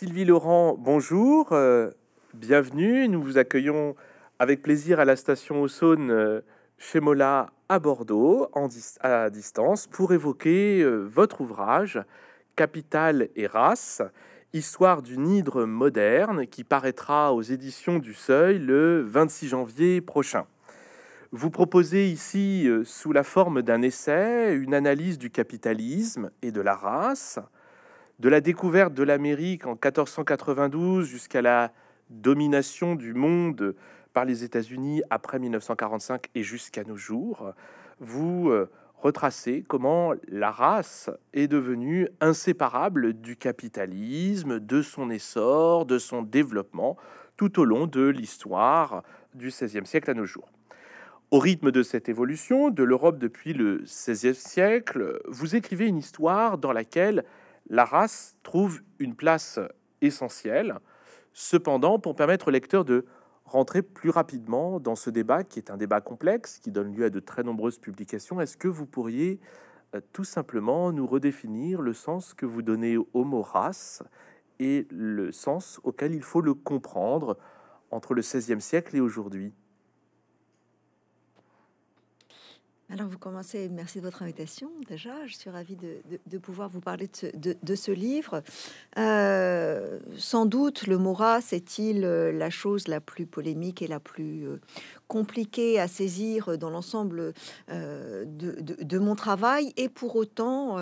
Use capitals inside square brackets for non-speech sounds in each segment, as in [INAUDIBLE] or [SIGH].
Sylvie Laurent, bonjour, euh, bienvenue. Nous vous accueillons avec plaisir à la station au euh, chez Mola à Bordeaux, à distance, pour évoquer euh, votre ouvrage Capital et race, histoire d'une hydre moderne qui paraîtra aux éditions du Seuil le 26 janvier prochain. Vous proposez ici, sous la forme d'un essai, une analyse du capitalisme et de la race, de la découverte de l'Amérique en 1492 jusqu'à la domination du monde par les États-Unis après 1945 et jusqu'à nos jours, vous euh, retracez comment la race est devenue inséparable du capitalisme, de son essor, de son développement tout au long de l'histoire du XVIe siècle à nos jours. Au rythme de cette évolution de l'Europe depuis le XVIe siècle, vous écrivez une histoire dans laquelle la race trouve une place essentielle. Cependant, pour permettre au lecteur de rentrer plus rapidement dans ce débat, qui est un débat complexe, qui donne lieu à de très nombreuses publications, est-ce que vous pourriez euh, tout simplement nous redéfinir le sens que vous donnez au mot race et le sens auquel il faut le comprendre entre le XVIe siècle et aujourd'hui Alors vous commencez, merci de votre invitation déjà, je suis ravie de, pouvoir vous parler de ce, livre. Euh, sans doute le race est il euh, la chose la plus polémique et la plus euh, compliquée à saisir dans l'ensemble de, mon travail et pour autant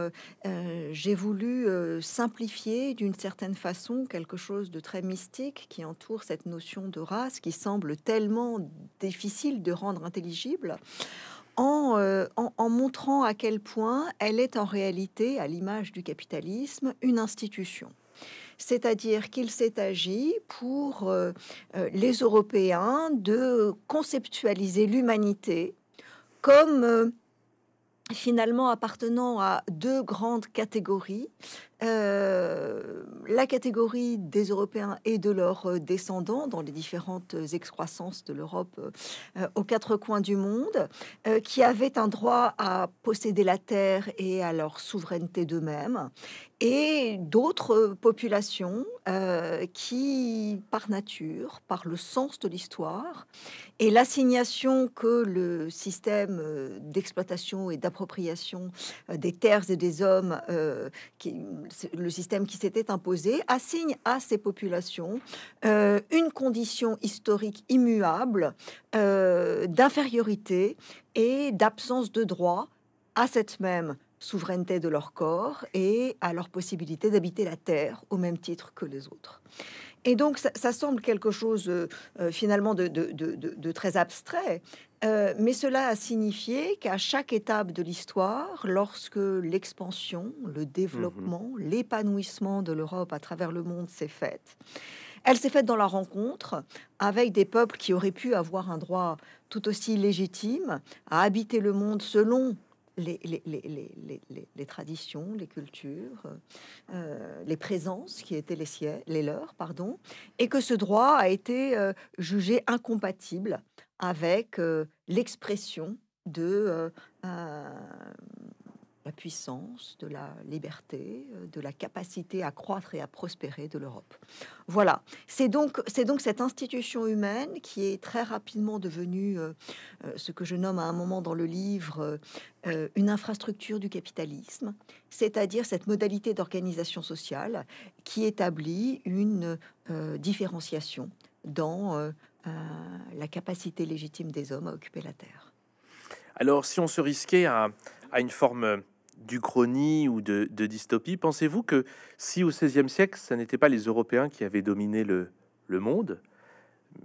j'ai voulu simplifier d'une certaine façon quelque chose de très mystique qui entoure cette notion de race qui semble tellement difficile de rendre intelligible. Euh, en, montrant à quel point elle est en réalité, à l'image du capitalisme, une institution. C'est-à-dire qu'il s'est agi pour euh, euh, les Européens de conceptualiser l'humanité comme finalement appartenant à deux grandes catégories, euh, la catégorie des Européens et de leurs euh, descendants dans les différentes euh, excroissances de l'Europe aux quatre coins du monde, qui avaient un droit à posséder la terre et à leur souveraineté d'eux-mêmes, et d'autres populations qui, par nature, par le sens de l'histoire, et l'assignation que le système d'exploitation et d'appropriation des terres et des hommes, qui, le système qui s'était imposé, assigne à ces populations euh, une condition historique immuable euh, d'infériorité et d'absence de droit à cette même souveraineté de leur corps et à leur possibilité d'habiter la terre au même titre que les autres. Et donc, ça, semble quelque chose euh, finalement de, très abstrait, euh, mais cela a signifié qu'à chaque étape de l'histoire, lorsque l'expansion, le développement, mhm. l'épanouissement de l'Europe à travers le monde s'est faite, elle s'est faite dans la rencontre avec des peuples qui auraient pu avoir un droit tout aussi légitime à habiter le monde selon les, les, traditions, les cultures, euh, les présences qui étaient les, les leurs, pardon, et que ce droit a été euh, jugé incompatible avec euh, l'expression de puissance, de la liberté, euh, de la capacité à croître et à prospérer de l'Europe. Voilà, c'est donc, c'est donc cette institution humaine qui est très rapidement devenue euh, euh, ce que je nomme à un moment dans le livre une infrastructure du capitalisme, c'est-à-dire cette modalité d'organisation sociale qui établit une différenciation dans la capacité légitime des hommes à occuper la Terre. Alors si on se risquait à, à une forme d'Uchronie ou de, dystopie, pensez-vous que si au XVIe siècle, ce n'était pas les Européens qui avaient dominé le, monde euh,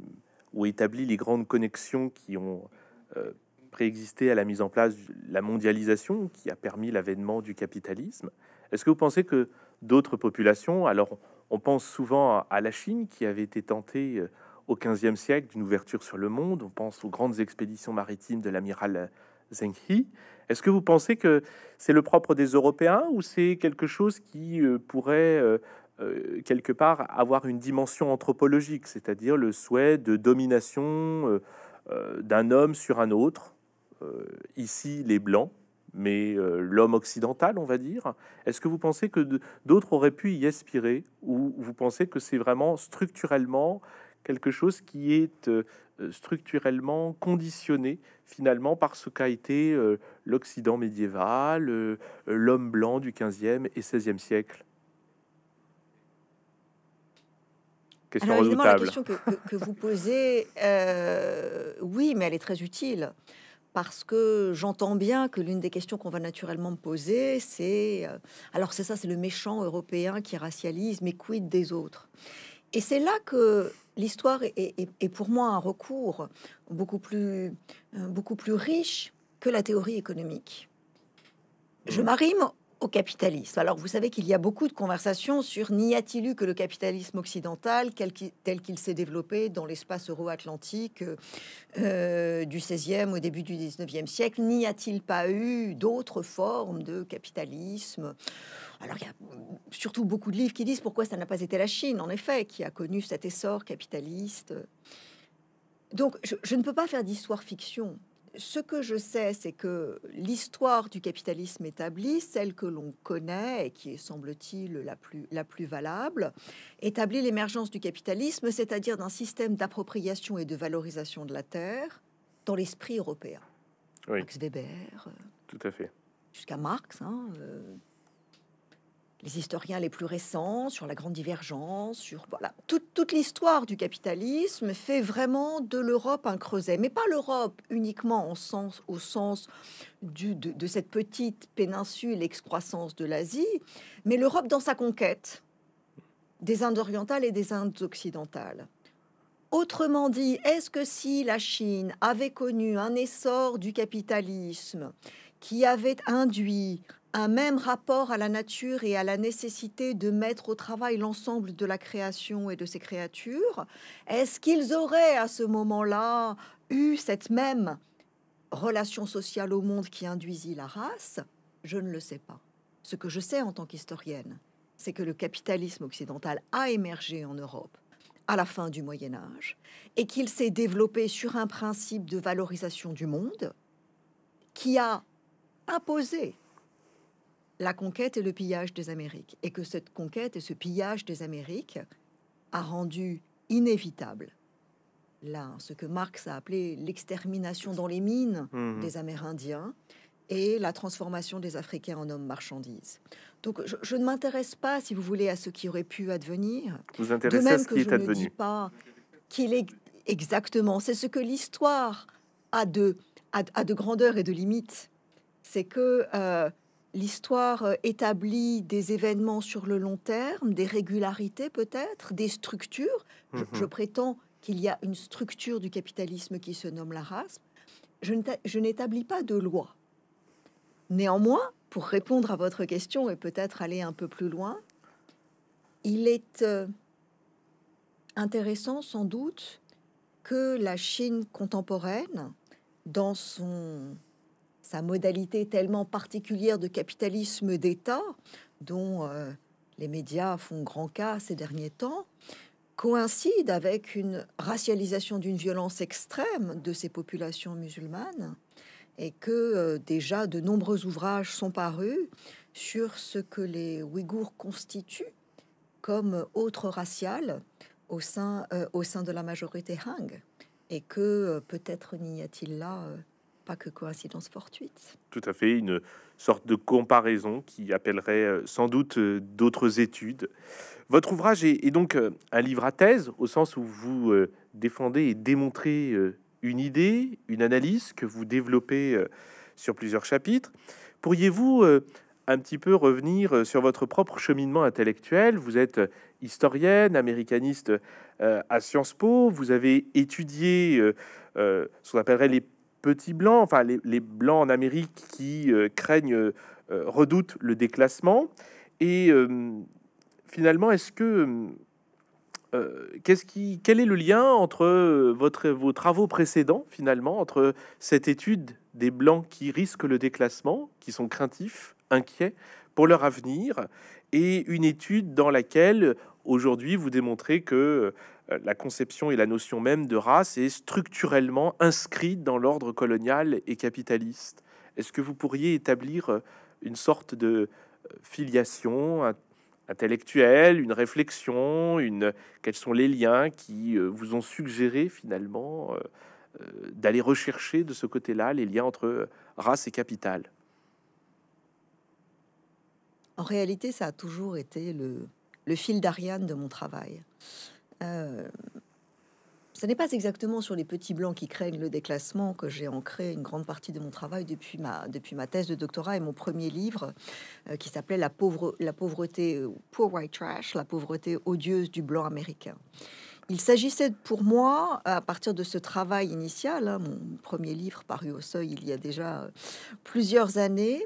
ou établi les grandes connexions qui ont euh, préexisté à la mise en place de la mondialisation qui a permis l'avènement du capitalisme, est-ce que vous pensez que d'autres populations, alors on pense souvent à la Chine qui avait été tentée euh, au au XVe siècle d'une ouverture sur le monde, on pense aux grandes expéditions maritimes de l'amiral Zenghi, Est-ce que vous pensez que c'est le propre des Européens ou c'est quelque chose qui euh, pourrait euh, euh, quelque part avoir une dimension anthropologique, c'est-à-dire le souhait de domination d'un homme sur un autre, ici les Blancs, mais l'homme occidental, on va dire. Est-ce que vous pensez que d'autres auraient pu y aspirer ou vous pensez que c'est vraiment structurellement quelque chose qui est euh, euh, structurellement conditionné finalement par ce qu'a été euh, l'Occident médiéval, l'homme blanc du 15e et 16e siècle Question la question que, vous posez, oui, mais elle est très utile parce que j'entends bien que l'une des questions qu'on va naturellement me poser, c'est alors c'est ça, c'est le méchant européen qui racialise, mais quid des autres Et c'est là que l'histoire est, pour moi un recours beaucoup plus, euh, beaucoup plus riche que la théorie économique. Je mmh. m'arrime au capitalisme. Alors vous savez qu'il y a beaucoup de conversations sur n'y a-t-il eu que le capitalisme occidental tel qu'il s'est développé dans l'espace euro-atlantique euh, euh, du 16e au début du 19e siècle, n'y a-t-il pas eu d'autres formes de capitalisme alors il y a surtout beaucoup de livres qui disent pourquoi ça n'a pas été la Chine, en effet, qui a connu cet essor capitaliste. Donc je, ne peux pas faire d'histoire fiction. Ce que je sais, c'est que l'histoire du capitalisme établi, celle que l'on connaît et qui est, semble-t-il, la plus, la plus valable, établit l'émergence du capitalisme, c'est-à-dire d'un système d'appropriation et de valorisation de la terre dans l'esprit européen. Oui. Max Weber. Euh, Tout à fait. Jusqu'à Marx. Hein, euh, les historiens les plus récents sur la grande divergence, sur voilà toute, l'histoire du capitalisme fait vraiment de l'Europe un creuset, mais pas l'Europe uniquement en sens, au sens de, cette petite péninsule excroissance de l'Asie, mais l'Europe dans sa conquête des Indes orientales et des Indes occidentales. Autrement dit, est-ce que si la Chine avait connu un essor du capitalisme qui avait induit un même rapport à la nature et à la nécessité de mettre au travail l'ensemble de la création et de ses créatures, est-ce qu'ils auraient à ce moment-là eu cette même relation sociale au monde qui induisit la race Je ne le sais pas. Ce que je sais en tant qu'historienne, c'est que le capitalisme occidental a émergé en Europe à la fin du Moyen Âge et qu'il s'est développé sur un principe de valorisation du monde qui a imposé la conquête et le pillage des Amériques, et que cette conquête et ce pillage des Amériques a rendu inévitable là, ce que Marx a appelé l'extermination dans les mines mhm. des Amérindiens et la transformation des Africains en hommes marchandises. Donc je, ne m'intéresse pas, si vous voulez, à ce qui aurait pu advenir. Vous intéressez de même que je ne dis pas qu'il est exactement. C'est ce que l'histoire a de, a, de grandeur et de limite. C'est que euh, l'histoire euh, établit des événements sur le long terme, des régularités peut-être, des structures. Je, mhm. je, prétends qu'il y a une structure du capitalisme qui se nomme la race. Je n'établis pas de loi. Néanmoins, pour répondre à votre question et peut-être aller un peu plus loin, il est euh, intéressant sans doute que la Chine contemporaine, dans son sa modalité tellement particulière de capitalisme d'État, dont euh, les médias font grand cas ces derniers temps, coïncide avec une racialisation d'une violence extrême de ces populations musulmanes, et que euh, déjà de nombreux ouvrages sont parus sur ce que les Ouïghours constituent comme autre racial au sein, euh, au sein de la majorité Hang, et que peut-être n'y a-t-il là pas que coïncidence fortuite. Tout à fait, une sorte de comparaison qui appellerait euh, sans doute euh, d'autres études. Votre ouvrage est, donc euh, un livre à thèse, au sens où vous défendez et démontrez une idée, une analyse que vous développez sur plusieurs chapitres. Pourriez-vous un petit peu revenir sur votre propre cheminement intellectuel. Vous êtes historienne, américaniste à Sciences Po, vous avez étudié ce qu'on appellerait les petits blancs, enfin les, blancs en Amérique qui euh, craignent, euh, euh, redoutent le déclassement. Et finalement, est-ce que qu'est-ce qui, quel est le lien entre votre, vos travaux précédents finalement, entre cette étude des blancs qui risquent le déclassement, qui sont craintifs, inquiets pour leur avenir, et une étude dans laquelle aujourd'hui vous démontrez que euh, la conception et la notion même de race est structurellement inscrite dans l'ordre colonial et capitaliste. Est-ce que vous pourriez établir euh, une sorte de euh, filiation intellectuelle, une réflexion, une... quels sont les liens qui vous ont suggéré finalement d'aller rechercher de ce côté-là les liens entre race et capital En réalité, ça a toujours été le, le fil d'Ariane de mon travail ce euh, n'est pas exactement sur les petits blancs qui craignent le déclassement que j'ai ancré une grande partie de mon travail depuis ma, depuis ma thèse de doctorat et mon premier livre euh, qui s'appelait la, pauvre, la pauvreté, euh, Poor White Trash, la pauvreté odieuse du blanc américain. Il s'agissait pour moi, à partir de ce travail initial, hein, mon premier livre paru au seuil il y a déjà plusieurs années,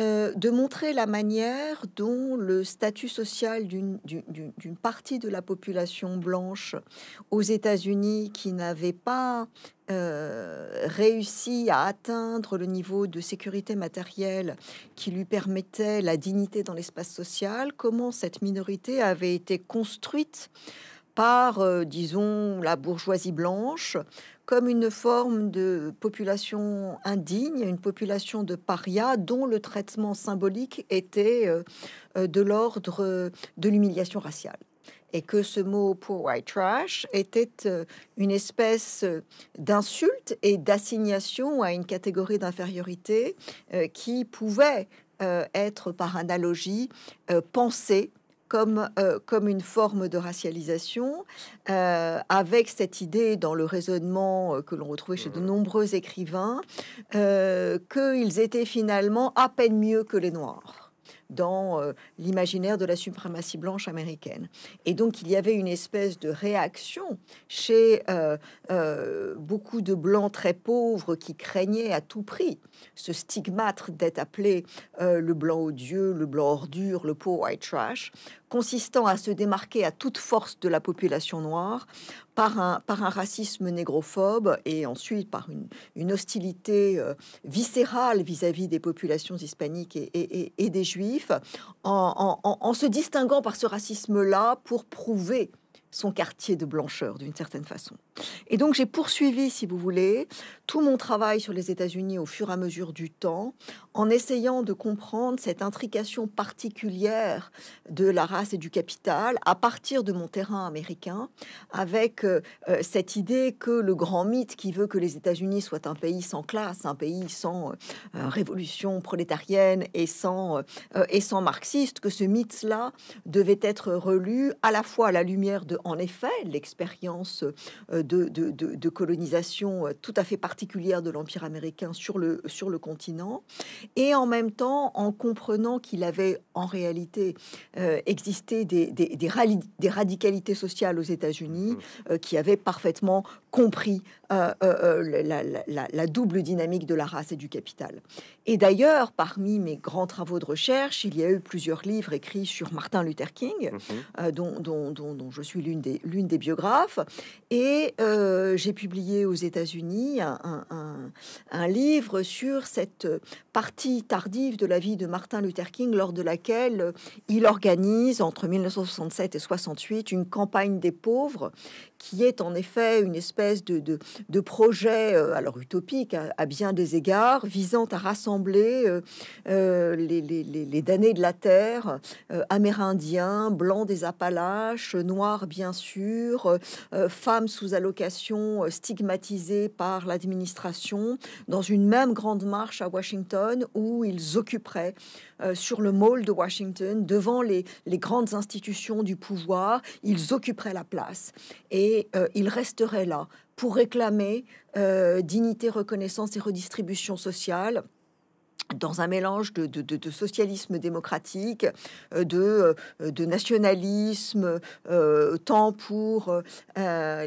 euh, de montrer la manière dont le statut social d'une partie de la population blanche aux États-Unis qui n'avait pas euh, réussi à atteindre le niveau de sécurité matérielle qui lui permettait la dignité dans l'espace social, comment cette minorité avait été construite par, euh, disons, la bourgeoisie blanche, comme une forme de population indigne, une population de parias dont le traitement symbolique était euh, euh, de l'ordre euh, de l'humiliation raciale. Et que ce mot pour white trash était une espèce d'insulte et d'assignation à une catégorie d'infériorité qui pouvait être par analogie pensée comme, euh, comme une forme de racialisation, euh, avec cette idée dans le raisonnement euh, que l'on retrouvait chez de mmh. nombreux écrivains, qu'ils étaient finalement à peine mieux que les Noirs dans euh, l'imaginaire de la suprématie blanche américaine. Et donc il y avait une espèce de réaction chez euh, euh, beaucoup de blancs très pauvres qui craignaient à tout prix ce stigmate d'être appelé le blanc odieux, le blanc ordure, le pauvre white trash, consistant à se démarquer à toute force de la population noire par un, racisme négrophobe et ensuite par une, hostilité euh, viscérale vis-à-vis des populations hispaniques et, des juifs, en, se distinguant par ce racisme-là pour prouver son quartier de blancheur d'une certaine façon. Et donc j'ai poursuivi, si vous voulez, tout mon travail sur les États-Unis au fur et à mesure du temps, en essayant de comprendre cette intrication particulière de la race et du capital à partir de mon terrain américain, avec euh, euh, cette idée que le grand mythe qui veut que les États-Unis soient un pays sans classe, un pays sans euh, révolution prolétarienne et sans, et sans marxiste, que ce mythe-là devait être relu à la fois à la lumière de, en effet, l'expérience de, colonisation euh, tout à fait particulière de l'Empire américain sur le, sur le continent, et en même temps en comprenant qu'il avait en réalité euh, existé des, des, des, radicalités sociales aux États-Unis mhm. euh, qui avaient parfaitement compris la, double dynamique de la race et du capital. Et d'ailleurs, parmi mes grands travaux de recherche, il y a eu plusieurs livres écrits sur Martin Luther King, mhm. dont, dont, dont, dont, je suis l'une des, l'une des biographes, et euh, j'ai publié aux États-Unis un, livre sur cette partie tardive de la vie de Martin Luther King, lors de laquelle il organise entre 1967 et 68 une campagne des pauvres qui est en effet une espèce de, de, de projet, euh, alors utopique à, bien des égards, visant à rassembler euh, euh, les, les, damnés de la terre, amérindiens, blancs des Appalaches, noirs bien sûr, femmes sous allocation stigmatisées par l'administration, dans une même grande marche à Washington où ils occuperaient euh, sur le mall de Washington, devant les, grandes institutions du pouvoir, ils occuperaient la place et euh, ils resteraient là pour réclamer euh, dignité, reconnaissance et redistribution sociale dans un mélange de, socialisme démocratique, euh, euh, de, nationalisme, euh, tant pour les,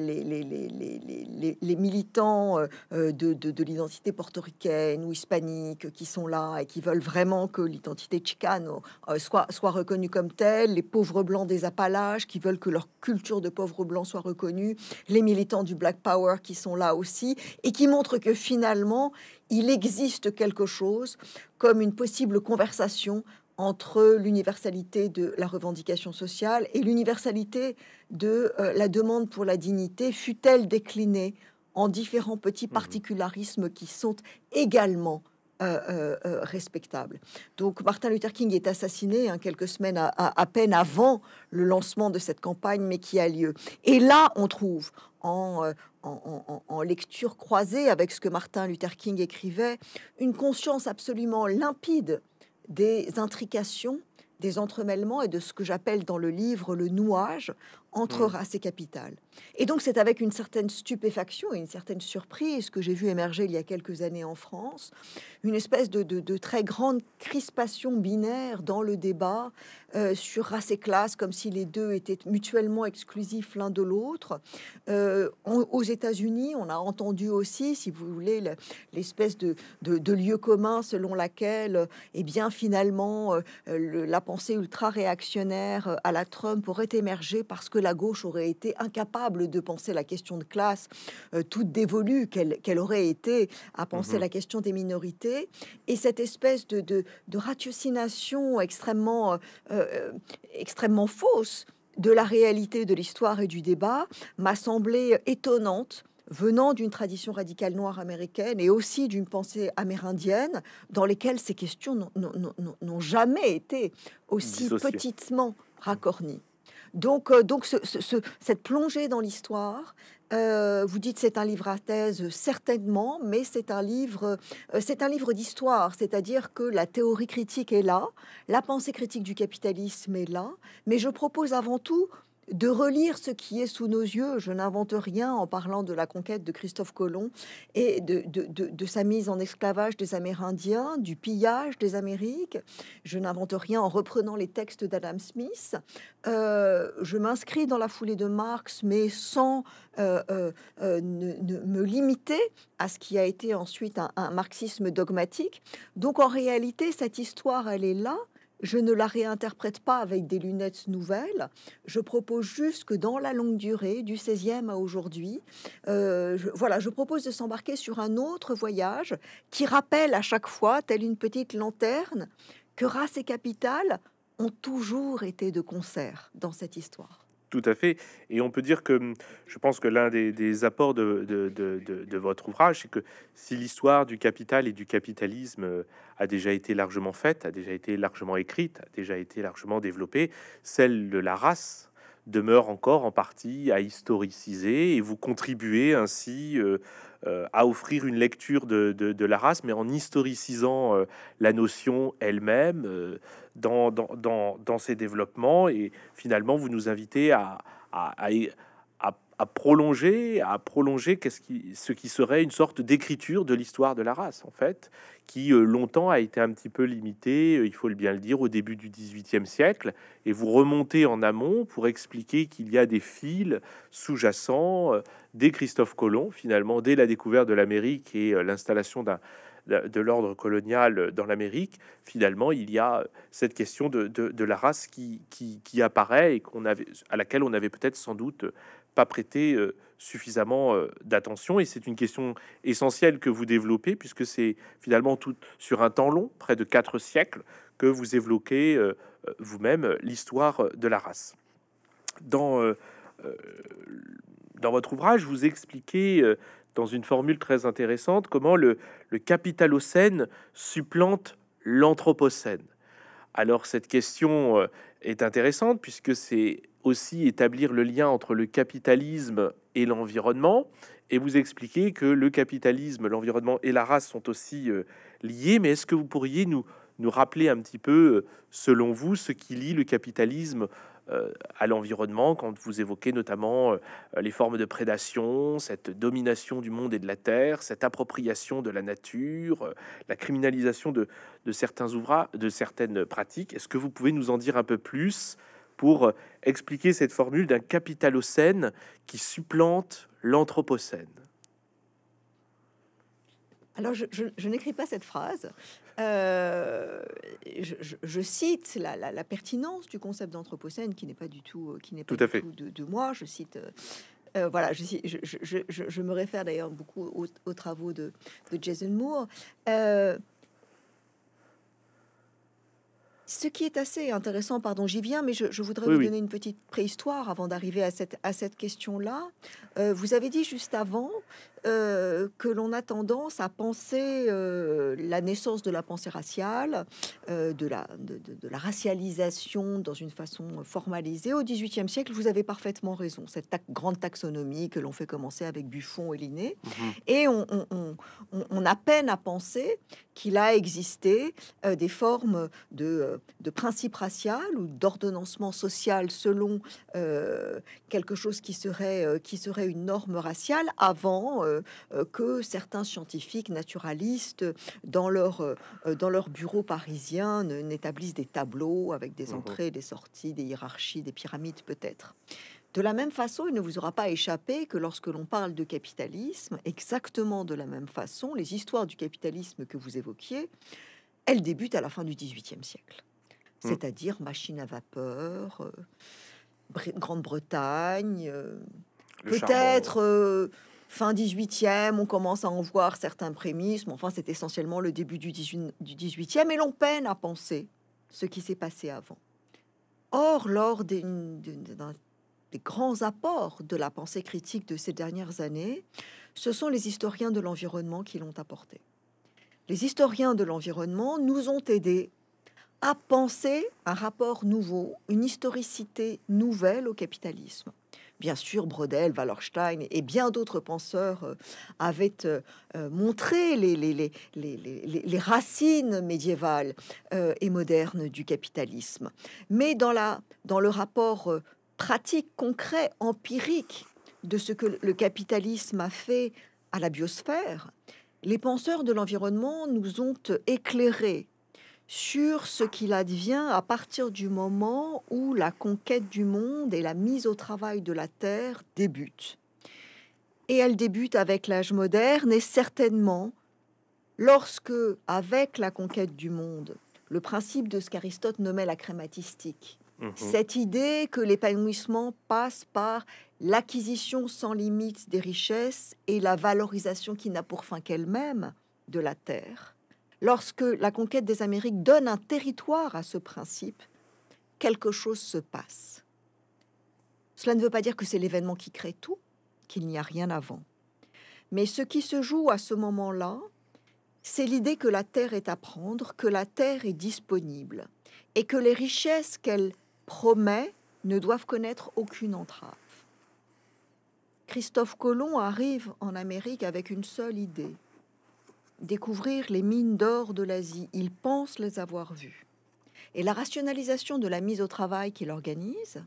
les, militants de, l'identité portoricaine ou hispanique qui sont là et qui veulent vraiment que l'identité chicano soit, soit reconnue comme telle, les pauvres blancs des Appalaches qui veulent que leur culture de pauvres blancs soit reconnue, les militants du Black Power qui sont là aussi et qui montrent que finalement, il existe quelque chose comme une possible conversation entre l'universalité de la revendication sociale et l'universalité de euh, la demande pour la dignité, fut-elle déclinée en différents petits mhm. particularismes qui sont également euh, euh, euh, respectable. Donc Martin Luther King est assassiné hein, quelques semaines à, peine avant le lancement de cette campagne, mais qui a lieu. Et là, on trouve en, en lecture croisée avec ce que Martin Luther King écrivait, une conscience absolument limpide des intrications des entremêlements et de ce que j'appelle dans le livre le nouage race mm. et capital. Et donc c'est avec une certaine stupéfaction et une certaine surprise que j'ai vu émerger il y a quelques années en France, une espèce de, de, très grande crispation binaire dans le débat euh, sur race et classe, comme si les deux étaient mutuellement exclusifs l'un de l'autre. Euh, aux États-Unis, on a entendu aussi, si vous voulez, l'espèce de, de, lieu commun selon laquelle, eh bien finalement, euh, la pensée ultra-réactionnaire à la Trump aurait émergé parce que que la gauche aurait été incapable de penser la question de classe euh, toute dévolue qu'elle aurait été à penser mhm. la question des minorités. Et cette espèce de, ratiocination euh, euh, extrêmement, fausse de la réalité de l'histoire et du débat m'a semblé étonnante venant d'une tradition radicale noire américaine et aussi d'une pensée amérindienne dans lesquelles ces questions n'ont jamais été aussi petitement racornies. Donc, euh, donc cette plongée dans l'histoire, euh, vous dites c'est un livre à thèse, certainement, mais c'est un livre, euh, c'est un livre d'histoire, c'est-à-dire que la théorie critique est là, la pensée critique du capitalisme est là, mais je propose avant tout de relire ce qui est sous nos yeux. Je n'invente rien en parlant de la conquête de Christophe Colomb et de, sa mise en esclavage des Amérindiens, du pillage des Amériques. Je n'invente rien en reprenant les textes d'Adam Smith. Euh, je m'inscris dans la foulée de Marx, mais sans euh, euh, me limiter à ce qui a été ensuite un marxisme dogmatique. Donc en réalité, cette histoire, elle est là je ne la réinterprète pas avec des lunettes nouvelles. Je propose juste que dans la longue durée, du 16e à aujourd'hui, euh, je, voilà, je propose de s'embarquer sur un autre voyage qui rappelle à chaque fois, telle une petite lanterne, que race et capitale ont toujours été de concert dans cette histoire. Tout à fait. Et on peut dire que hum, je pense que l'un des, apports de, votre ouvrage, c'est que si l'histoire du capital et du capitalisme euh, a déjà été largement faite, a déjà été largement écrite, a déjà été largement développée, celle de la race demeure encore en partie à historiciser et vous contribuez ainsi euh, euh, à offrir une lecture de, la race, mais en historicisant euh, la notion elle-même euh, dans, dans, ses développements. Et finalement, vous nous invitez à à prolonger, à prolonger qu'est-ce qui, ce qui serait une sorte d'écriture de l'histoire de la race, en fait, qui euh, longtemps a été un petit peu limitée, euh, il faut le bien le dire, au début du XVIIIe siècle. Et vous remontez en amont pour expliquer qu'il y a des fils sous-jacents euh, dès Christophe Colomb, finalement, dès la découverte de l'Amérique et l'installation d'un, de l'ordre colonial dans l'Amérique, finalement, il y a cette question de, la race qui, qui, qui apparaît et qu'on avait, à laquelle on avait peut-être sans doute prêter euh, suffisamment euh, d'attention. Et c'est une question essentielle que vous développez, puisque c'est finalement tout sur un temps long, près de quatre siècles, que vous évoquez euh, vous-même l'histoire de la race. Dans, dans votre ouvrage, vous expliquez dans une formule très intéressante comment le, le capitalocène supplante l'anthropocène. Alors cette question est intéressante puisque c'est aussi établir le lien entre le capitalisme et l'environnement. Et vous expliquer que le capitalisme, l'environnement et la race sont aussi euh, liés. Mais est-ce que vous pourriez nous, nous rappeler un petit peu, euh, selon vous, ce qui lie le capitalisme euh, à l'environnement quand vous évoquez notamment euh, les formes de prédation, cette domination du monde et de la terre, cette appropriation de la nature, euh, la criminalisation de, certains ouvrages, de certaines pratiques. Est-ce que vous pouvez nous en dire un peu plus pour expliquer cette formule d'un capitalocène qui supplante l'anthropocène alors, je, n'écris pas cette phrase. Euh, je, cite la, pertinence du concept d'anthropocène qui n'est pas du tout, euh, qui n'est pas du de, moi. Je cite. Euh, voilà, je, je, me réfère d'ailleurs beaucoup aux, travaux de, Jason Moore. Ce qui est assez intéressant, pardon, j'y viens, mais je, voudrais vous donner une petite préhistoire avant d'arriver à cette, à cette question-là. Euh, vous avez dit juste avant euh, que l'on a tendance à penser euh, la naissance de la pensée raciale, de, la, de, la racialisation dans une façon formalisée. Au XVIIIe siècle, vous avez parfaitement raison. Cette grande taxonomie que l'on fait commencer avec Buffon et Linné. Mhm. Et on, a peine à penser qu'il a existé des formes de de principe racial ou d'ordonnancement social selon euh, quelque chose qui serait, euh, qui serait une norme raciale avant euh, que certains scientifiques naturalistes dans leur, dans leur bureau parisien n'établissent des tableaux avec des mhm. entrées, des sorties, des hiérarchies, des pyramides peut-être. De la même façon, il ne vous aura pas échappé que lorsque l'on parle de capitalisme, exactement de la même façon, les histoires du capitalisme que vous évoquiez elle débute à la fin du XVIIIe siècle, mm. c'est-à-dire machine à vapeur, euh, Grande-Bretagne, euh, peut-être euh, fin 18e, on commence à en voir certains prémices, mais enfin c'est essentiellement le début du, 18, et l'on peine à penser ce qui s'est passé avant. Or, lors des, des grands apports de la pensée critique de ces dernières années, ce sont les historiens de l'environnement qui l'ont apporté les historiens de l'environnement nous ont aidés à penser un rapport nouveau, une historicité nouvelle au capitalisme. Bien sûr, Brodel, Wallerstein et bien d'autres penseurs euh, avaient euh, euh, montré les, racines médiévales et modernes du capitalisme. Mais dans le rapport pratique, concret, empirique de ce que le capitalisme a fait à la biosphère, les penseurs de l'environnement nous ont éclairés sur ce qu'il advient à partir du moment où la conquête du monde et la mise au travail de la terre débutent. Et elle débute avec l'âge moderne et certainement lorsque, avec la conquête du monde, le principe de ce qu'Aristote nommait la crématistique, mmh cette idée que l'épanouissement passe par l'acquisition sans limite des richesses et la valorisation qui n'a pour fin qu'elle-même de la terre. Lorsque la conquête des Amériques donne un territoire à ce principe, quelque chose se passe. Cela ne veut pas dire que c'est l'événement qui crée tout, qu'il n'y a rien avant. Mais ce qui se joue à ce moment-là, c'est l'idée que la terre est à prendre, que la terre est disponible et que les richesses qu'elle promet ne doivent connaître aucune entrave. Christophe Colomb arrive en Amérique avec une seule idée découvrir les mines d'or de l'Asie. Il pense les avoir vues. Et la rationalisation de la mise au travail qu'il organise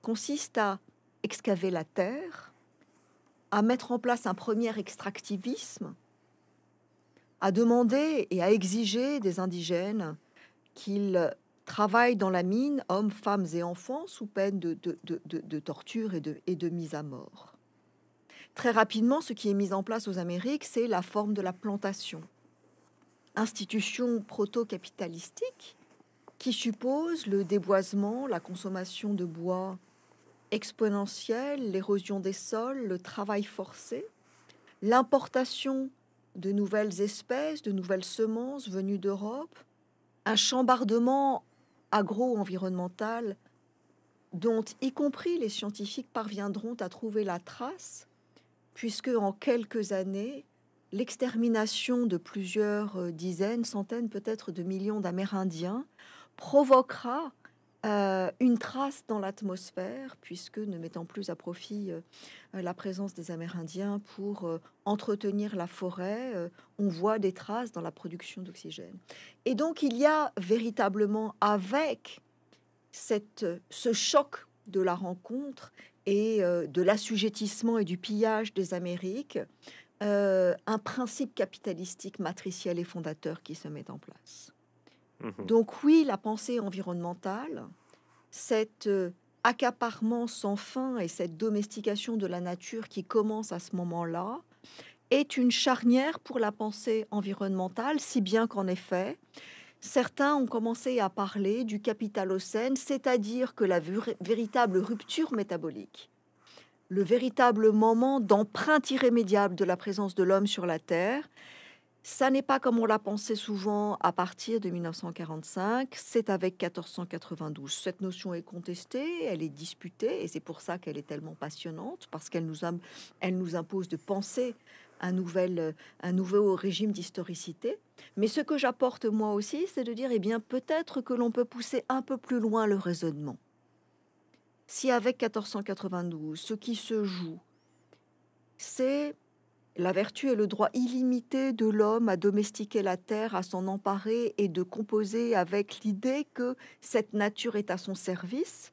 consiste à excaver la terre, à mettre en place un premier extractivisme, à demander et à exiger des indigènes qu'ils travaillent dans la mine, hommes, femmes et enfants, sous peine de, torture et de mise à mort. Très rapidement, ce qui est mis en place aux Amériques, c'est la forme de la plantation, institution proto-capitalistique qui suppose le déboisement, la consommation de bois exponentielle, l'érosion des sols, le travail forcé, l'importation de nouvelles espèces, de nouvelles semences venues d'Europe, un chambardement agro-environnemental dont y compris les scientifiques parviendront à trouver la trace puisque en quelques années, l'extermination de plusieurs euh, dizaines, centaines peut-être de millions d'Amérindiens provoquera euh, une trace dans l'atmosphère, puisque ne mettant plus à profit euh, la présence des Amérindiens pour entretenir la forêt, on voit des traces dans la production d'oxygène. Et donc il y a véritablement avec cette, ce choc de la rencontre et euh, de l'assujettissement et du pillage des Amériques, euh, un principe capitalistique matriciel et fondateur qui se met en place. Mhm. Donc oui, la pensée environnementale, cet euh, accaparement sans fin et cette domestication de la nature qui commence à ce moment-là, est une charnière pour la pensée environnementale, si bien qu'en effet, certains ont commencé à parler du capitalocène, c'est-à-dire que la véritable rupture métabolique, le véritable moment d'empreinte irrémédiable de la présence de l'homme sur la Terre, ça n'est pas comme on l'a pensé souvent à partir de 1945, c'est avec 1492. Cette notion est contestée, elle est disputée, et c'est pour ça qu'elle est tellement passionnante, parce qu'elle nous, nous impose de penser un, nouvel, euh, un nouveau régime d'historicité. Mais ce que j'apporte moi aussi, c'est de dire, eh bien, peut-être que l'on peut pousser un peu plus loin le raisonnement. Si avec 1492, ce qui se joue, c'est la vertu et le droit illimité de l'homme à domestiquer la terre, à s'en emparer et de composer avec l'idée que cette nature est à son service,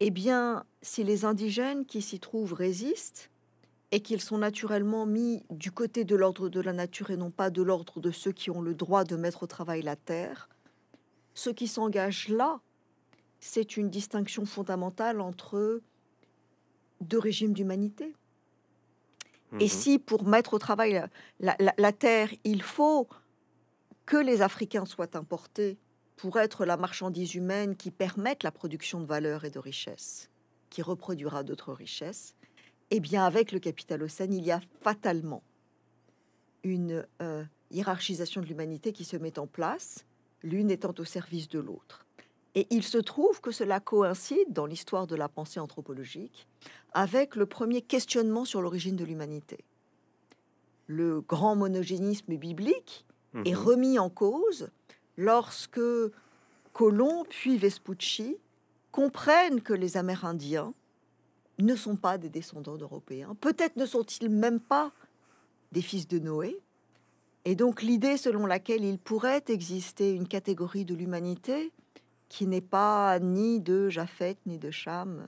eh bien, si les indigènes qui s'y trouvent résistent, et qu'ils sont naturellement mis du côté de l'ordre de la nature et non pas de l'ordre de ceux qui ont le droit de mettre au travail la terre, ce qui s'engagent là, c'est une distinction fondamentale entre deux régimes d'humanité. Et mhm. si pour mettre au travail la, la terre, il faut que les Africains soient importés pour être la marchandise humaine qui permette la production de valeur et de richesse, qui reproduira d'autres richesses, eh bien avec le capitalocène, il y a fatalement une euh, hiérarchisation de l'humanité qui se met en place, l'une étant au service de l'autre. Et il se trouve que cela coïncide dans l'histoire de la pensée anthropologique avec le premier questionnement sur l'origine de l'humanité. Le grand monogénisme biblique est mhm. remis en cause lorsque Colomb puis Vespucci comprennent que les Amérindiens ne sont pas des descendants d'Européens. Peut-être ne sont-ils même pas des fils de Noé. Et donc l'idée selon laquelle il pourrait exister une catégorie de l'humanité qui n'est pas ni de Japheth, ni de Cham,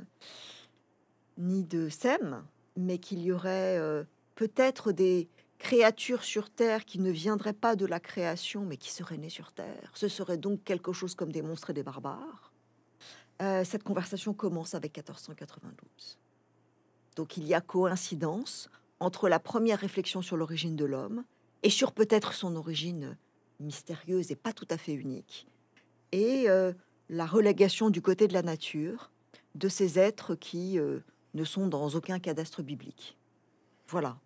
ni de Sem, mais qu'il y aurait euh, peut-être des créatures sur Terre qui ne viendraient pas de la création, mais qui seraient nées sur Terre. Ce serait donc quelque chose comme des monstres et des barbares euh, cette conversation commence avec 1492. Donc il y a coïncidence entre la première réflexion sur l'origine de l'homme et sur peut-être son origine mystérieuse et pas tout à fait unique, et euh, la relégation du côté de la nature de ces êtres qui euh, ne sont dans aucun cadastre biblique. Voilà.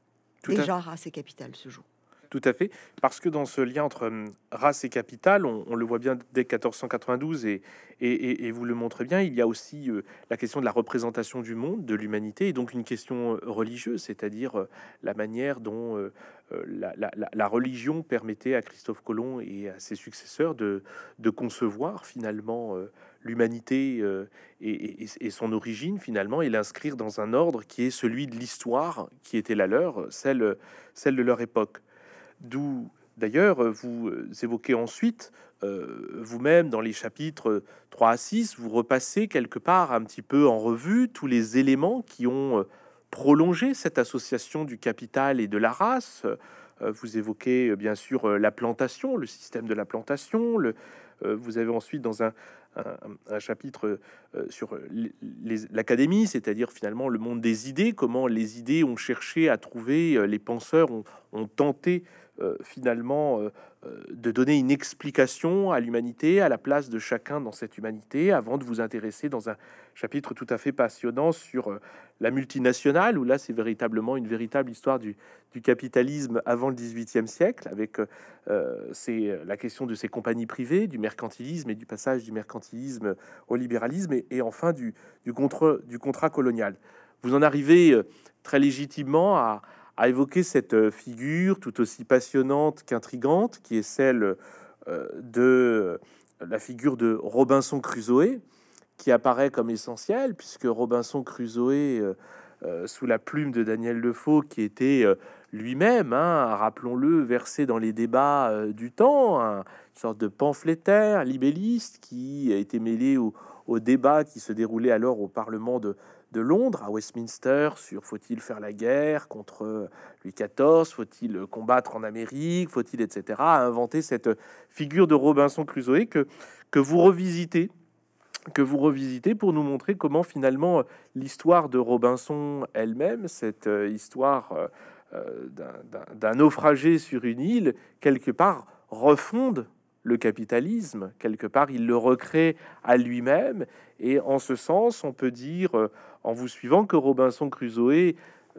Déjà, assez capital ce jour. Tout à fait, parce que dans ce lien entre hum, race et capital, on, le voit bien dès 1492 et, et, vous le montrez bien, il y a aussi euh, la question de la représentation du monde, de l'humanité, et donc une question euh, religieuse, c'est-à-dire euh, la manière dont la, religion permettait à Christophe Colomb et à ses successeurs de, concevoir finalement l'humanité et, son origine finalement et l'inscrire dans un ordre qui est celui de l'histoire qui était la leur, celle, celle de leur époque. D'où, d'ailleurs, euh, vous euh, évoquez ensuite, euh, vous-même, dans les chapitres 3 à 6, vous repassez quelque part un petit peu en revue tous les éléments qui ont prolongé cette association du capital et de la race. Vous évoquez bien sûr la plantation, le système de la plantation. Le, vous avez ensuite dans un, chapitre sur l'académie, c'est-à-dire finalement le monde des idées, comment les idées ont cherché à trouver, les penseurs ont tenté euh, finalement euh, euh, de donner une explication à l'humanité, à la place de chacun dans cette humanité, avant de vous intéresser dans un chapitre tout à fait passionnant sur la multinationale, où là c'est véritablement une véritable histoire du, capitalisme avant le 18e siècle, avec c'est la question de ces compagnies privées, du mercantilisme et du passage du mercantilisme au libéralisme, et, et enfin du, du, contre, du contrat colonial. Vous en arrivez très légitimement à, a évoqué cette euh, figure tout aussi passionnante qu'intrigante, qui est celle euh, de euh, la figure de Robinson Crusoe, qui apparaît comme essentielle, puisque Robinson Crusoe, sous la plume de Daniel Defoe, qui était lui-même, hein, rappelons-le, versé dans les débats du temps, une sorte de pamphlétaire libelliste qui a été mêlé au débat qui se déroulait alors au Parlement de, de Londres à Westminster sur faut-il faire la guerre contre Louis XIV, faut-il combattre en Amérique, faut-il, etc., Inventer cette figure de Robinson Crusoe que, que vous revisitez que vous revisitez pour nous montrer comment finalement l'histoire de Robinson elle-même, cette histoire euh, d'un naufragé sur une île, quelque part refonde le capitalisme, quelque part il le recrée à lui-même, et en ce sens on peut dire euh, en vous suivant que Robinson Crusoe, euh,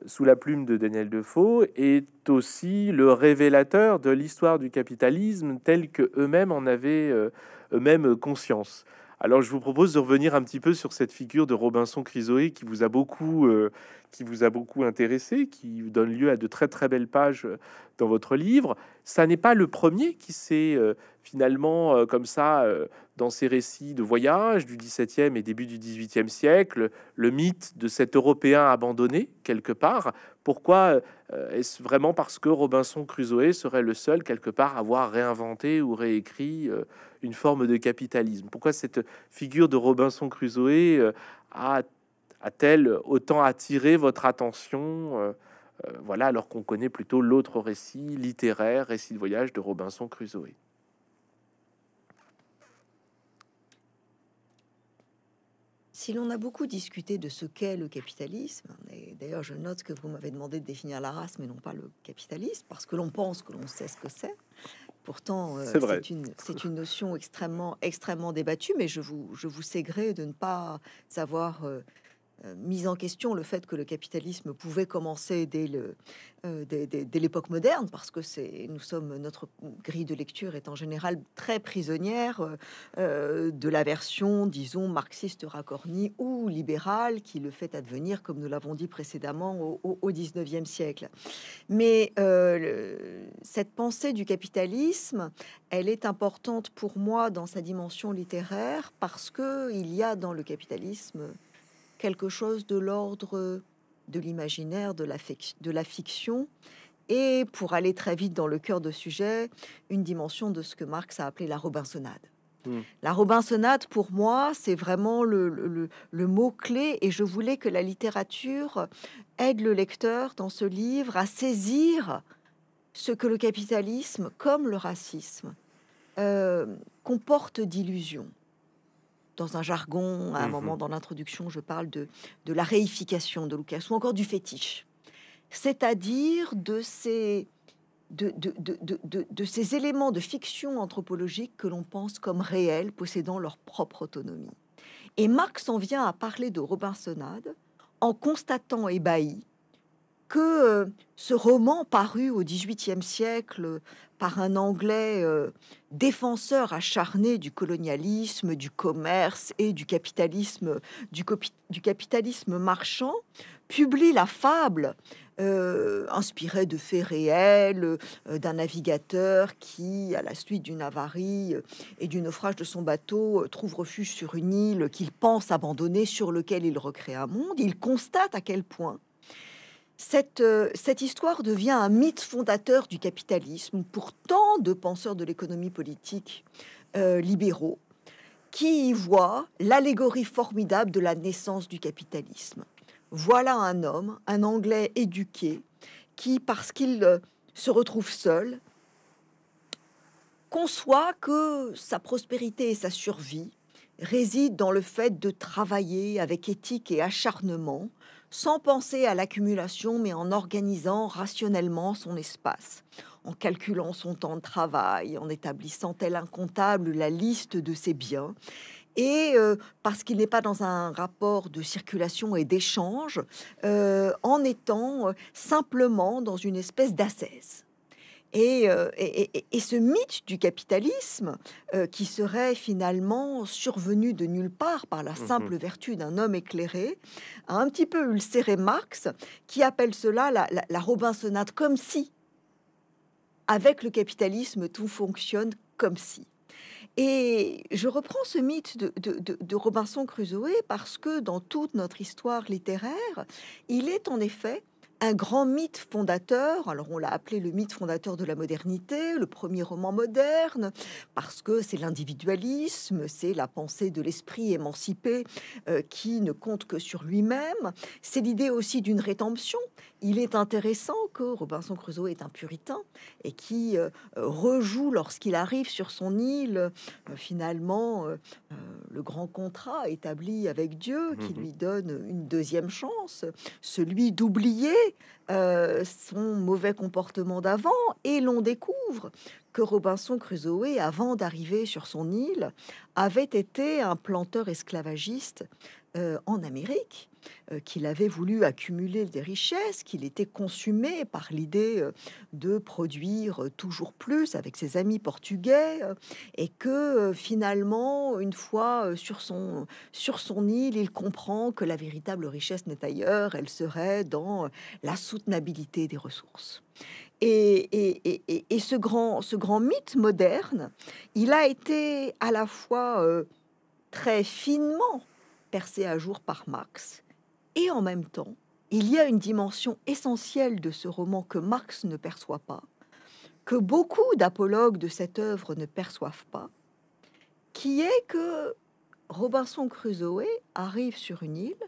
sous la plume de Daniel Defoe, est aussi le révélateur de l'histoire du capitalisme tel que eux-mêmes en avaient euh, eux-mêmes conscience. Alors je vous propose de revenir un petit peu sur cette figure de Robinson Crusoe qui vous a beaucoup, euh, qui vous a beaucoup intéressé, qui donne lieu à de très très belles pages euh, dans votre livre. Ça n'est pas le premier qui s'est euh, finalement comme ça dans ses récits de voyage du XVIIe et début du XVIIIe siècle, le mythe de cet Européen abandonné quelque part. Pourquoi est-ce vraiment parce que Robinson Crusoe serait le seul quelque part à avoir réinventé ou réécrit une forme de capitalisme Pourquoi cette figure de Robinson Crusoe euh, a, t elle autant attiré votre attention euh, euh, Voilà, alors qu'on connaît plutôt l'autre récit littéraire, récit de voyage de Robinson Crusoe. Si l'on a beaucoup discuté de ce qu'est le capitalisme, et d'ailleurs je note que vous m'avez demandé de définir la race, mais non pas le capitalisme, parce que l'on pense que l'on sait ce que c'est. Pourtant, euh, c'est une, une, notion extrêmement, extrêmement débattue, mais je vous, je vous sais gré de ne pas savoir euh, euh, mise en question le fait que le capitalisme pouvait commencer dès le euh, dès, l'époque moderne parce que c'est nous sommes notre grille de lecture est en général très prisonnière euh, de la version disons marxiste racornie ou libérale qui le fait advenir comme nous l'avons dit précédemment au, 19e siècle mais cette pensée du capitalisme elle est importante pour moi dans sa dimension littéraire parce que il y a dans le capitalisme quelque chose de l'ordre euh, de l'imaginaire, de, de la fiction, et pour aller très vite dans le cœur de sujet, une dimension de ce que Marx a appelé la Robinsonade. Hmm. La Robinsonade, pour moi, c'est vraiment le, mot-clé et je voulais que la littérature aide le lecteur dans ce livre à saisir ce que le capitalisme, comme le racisme, euh, comporte d'illusions dans un jargon. À un mmh moment dans l'introduction, je parle de, de la réification de Lucas ou encore du fétiche, c'est-à-dire de ces de, de, ces éléments de fiction anthropologique que l'on pense comme réels, possédant leur propre autonomie. Et Marx en vient à parler de Robinsonade en constatant ébahi que euh, ce roman paru au XVIIIe siècle euh, par un Anglais euh, défenseur acharné du colonialisme, du commerce et du capitalisme, du, capitalisme marchand, publie la fable inspirée de faits réels d'un navigateur qui, à la suite d'une avarie et du naufrage de son bateau, trouve refuge sur une île qu'il pense abandonnée sur lequel il recrée un monde. Il constate à quel point euh, cette, histoire devient un mythe fondateur du capitalisme pour tant de penseurs de l'économie politique euh, libéraux qui y voient l'allégorie formidable de la naissance du capitalisme. Voilà un homme, un Anglais éduqué, qui, parce qu'il euh, se retrouve seul, conçoit que sa prospérité et sa survie résident dans le fait de travailler avec éthique et acharnement sans penser à l'accumulation, mais en organisant rationnellement son espace, en calculant son temps de travail, en établissant tel un comptable la liste de ses biens. Et euh, parce qu'il n'est pas dans un rapport de circulation et d'échange, euh, en étant euh, simplement dans une espèce d'assaise. Euh, et, ce mythe du capitalisme, euh, qui serait finalement survenu de nulle part par la mhm. simple vertu d'un homme éclairé, a un petit peu ulcéré Marx, qui appelle cela la, Robinsonade, comme si, avec le capitalisme, tout fonctionne comme si. Et je reprends ce mythe de, de, Robinson Crusoe parce que dans toute notre histoire littéraire, il est en effet un grand mythe fondateur. Alors on l'a appelé le mythe fondateur de la modernité, le premier roman moderne, parce que c'est l'individualisme, c'est la pensée de l'esprit émancipé euh, qui ne compte que sur lui-même. C'est l'idée aussi d'une rédemption, il est intéressant que Robinson Crusoe est un puritain et qui euh, rejoue lorsqu'il arrive sur son île euh, finalement euh, le grand contrat établi avec Dieu qui mhm. lui donne une deuxième chance, celui d'oublier son mauvais comportement d'avant et l'on découvre que Robinson Crusoe, avant d'arriver sur son île, avait été un planteur esclavagiste euh, en Amérique, euh, qu'il avait voulu accumuler des richesses, qu'il était consumé par l'idée euh, de produire toujours plus avec ses amis portugais, et que finalement, une fois sur, son, sur son île, il comprend que la véritable richesse n'est ailleurs, elle serait dans la soutenabilité des ressources. Et, et, ce, grand, ce grand mythe moderne, il a été à la fois très finement percée à jour par Marx. Et en même temps, il y a une dimension essentielle de ce roman que Marx ne perçoit pas, que beaucoup d'apologues de cette œuvre ne perçoivent pas, qui est que Robinson Crusoe arrive sur une île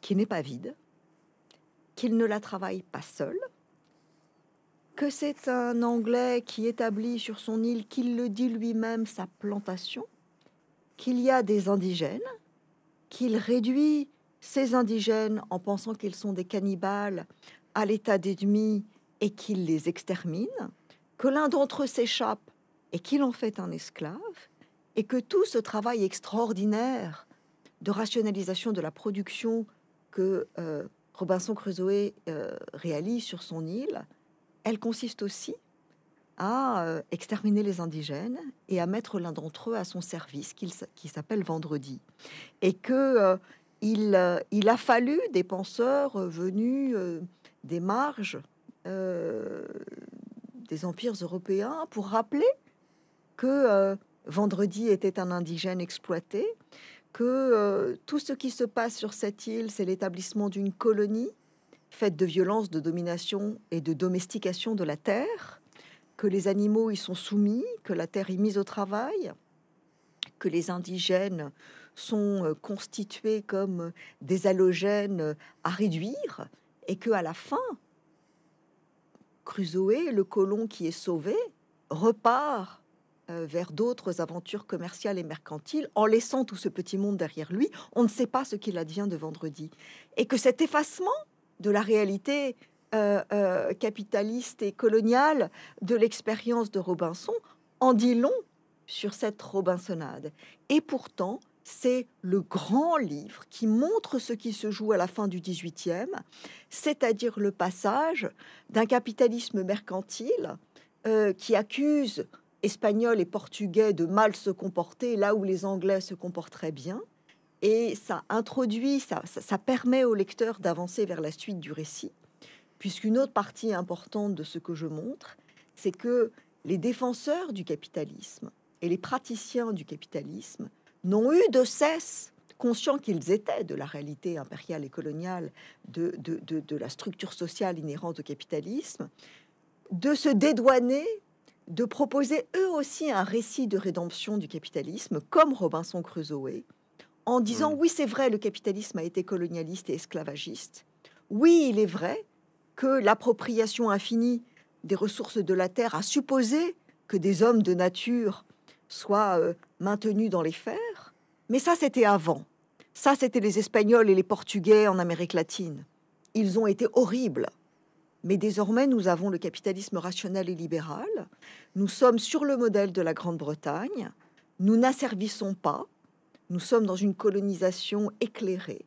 qui n'est pas vide, qu'il ne la travaille pas seul, que c'est un Anglais qui établit sur son île, qu'il le dit lui-même, sa plantation, qu'il y a des indigènes, qu'il réduit ces indigènes en pensant qu'ils sont des cannibales à l'état d'ennemis et qu'il les extermine, que l'un d'entre eux s'échappe et qu'il en fait un esclave, et que tout ce travail extraordinaire de rationalisation de la production que euh, Robinson Crusoe euh, réalise sur son île, elle consiste aussi à euh, exterminer les indigènes et à mettre l'un d'entre eux à son service, qui s'appelle Vendredi. Et que euh, euh, il, a fallu des penseurs venus des marges des empires européens pour rappeler que Vendredi était un indigène exploité, que tout ce qui se passe sur cette île, c'est l'établissement d'une colonie faite de violence, de domination et de domestication de la terre, que les animaux y sont soumis, que la terre est mise au travail, que les indigènes sont euh, constitués comme des halogènes euh, à réduire, et que à la fin, Crusoe, le colon qui est sauvé, repart euh, vers d'autres aventures commerciales et mercantiles en laissant tout ce petit monde derrière lui. On ne sait pas ce qu'il advient de vendredi. Et que cet effacement de la réalité euh, euh, capitaliste et colonial de l'expérience de Robinson en dit long sur cette Robinsonnade. Et pourtant, c'est le grand livre qui montre ce qui se joue à la fin du XVIIIe, c'est-à-dire le passage d'un capitalisme mercantile euh, qui accuse Espagnols et Portugais de mal se comporter là où les Anglais se comporteraient bien. Et ça introduit, ça, ça permet au lecteur d'avancer vers la suite du récit puisqu'une autre partie importante de ce que je montre, c'est que les défenseurs du capitalisme et les praticiens du capitalisme n'ont eu de cesse, conscients qu'ils étaient de la réalité impériale et coloniale, de, de, la structure sociale inhérente au capitalisme, de se dédouaner, de proposer eux aussi un récit de rédemption du capitalisme, comme Robinson Crusoe, en disant oui c'est vrai, le capitalisme a été colonialiste et esclavagiste, oui il est vrai que l'appropriation infinie des ressources de la terre a supposé que des hommes de nature soient euh, maintenus dans les fers. Mais ça, c'était avant. Ça, c'était les Espagnols et les Portugais en Amérique latine. Ils ont été horribles. Mais désormais, nous avons le capitalisme rationnel et libéral. Nous sommes sur le modèle de la Grande-Bretagne. Nous n'asservissons pas. Nous sommes dans une colonisation éclairée.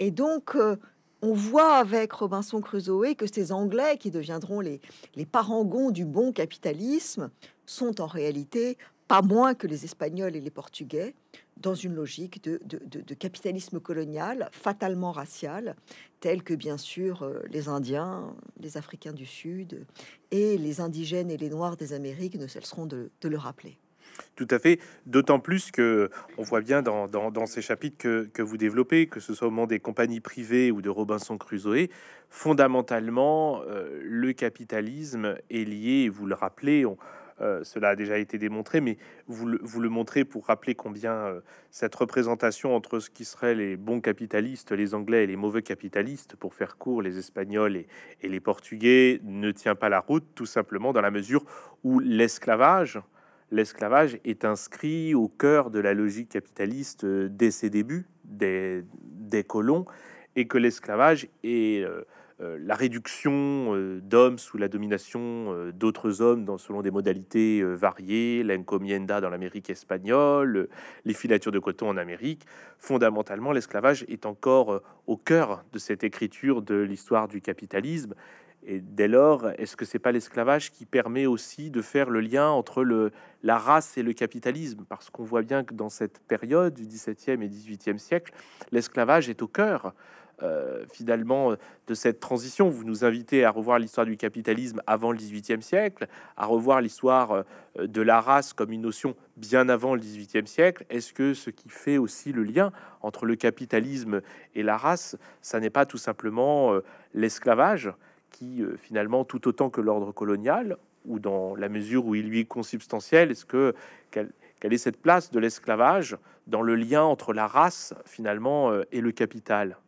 Et donc, euh, on voit avec Robinson Crusoe que ces Anglais qui deviendront les, les parangons du bon capitalisme sont en réalité pas moins que les Espagnols et les Portugais dans une logique de, de capitalisme colonial fatalement racial, tel que bien sûr euh, les Indiens, les Africains du Sud et les indigènes et les Noirs des Amériques ne cesseront de le rappeler. Tout à fait. D'autant plus que on voit bien dans, ces chapitres que, vous développez, que ce soit au moment des compagnies privées ou de Robinson Crusoe, fondamentalement, euh, le capitalisme est lié, vous le rappelez, euh, cela a déjà été démontré, mais vous le, montrez pour rappeler combien euh, cette représentation entre ce qui serait les bons capitalistes, les Anglais et les mauvais capitalistes, pour faire court, les Espagnols et, et les Portugais, ne tient pas la route, tout simplement dans la mesure où l'esclavage l'esclavage est inscrit au cœur de la logique capitaliste euh, dès ses débuts, des, des colons, et que l'esclavage est euh, euh, la réduction d'hommes sous la domination d'autres hommes dans, selon des modalités variées, l'encomienda dans l'Amérique espagnole, les filatures de coton en Amérique. Fondamentalement, l'esclavage est encore au cœur de cette écriture de l'histoire du capitalisme et dès lors, est-ce que c'est pas l'esclavage qui permet aussi de faire le lien entre le, la race et le capitalisme Parce qu'on voit bien que dans cette période du XVIIe et XVIIIe siècle, l'esclavage est au cœur euh, finalement de cette transition. Vous nous invitez à revoir l'histoire du capitalisme avant le XVIIIe siècle, à revoir l'histoire euh, de la race comme une notion bien avant le XVIIIe siècle. Est-ce que ce qui fait aussi le lien entre le capitalisme et la race, ça n'est pas tout simplement euh, l'esclavage qui, euh, finalement, tout autant que l'ordre colonial, ou dans la mesure où il lui est consubstantiel, est-ce que quelle, est cette place de l'esclavage dans le lien entre la race finalement euh, et le capital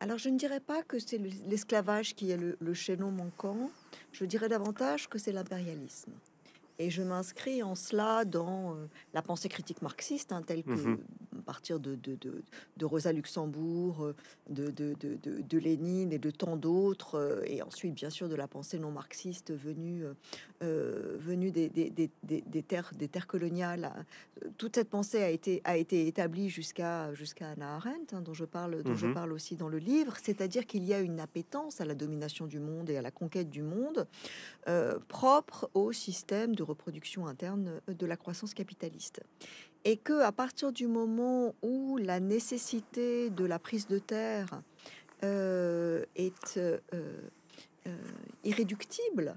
Alors je ne dirais pas que c'est l'esclavage qui est le chaînon manquant, je dirais davantage que c'est l'impérialisme. Et je m'inscris en cela dans euh, la pensée critique marxiste, hein, telle que, mmh à partir de, Rosa Luxembourg, euh, de, de, Lénine et de tant d'autres, euh, et ensuite, bien sûr, de la pensée non marxiste venue, venue des, terres, des terres coloniales. Toute cette pensée a été, a été établie jusqu'à jusqu'à Anna Arendt, hein, dont, je parle, dont je mmh parle aussi dans le livre, c'est-à-dire qu'il y a une appétence à la domination du monde et à la conquête du monde propre au système de reproduction interne euh, de la croissance capitaliste. Et que à partir du moment où la nécessité de la prise de terre euh, est euh, irréductible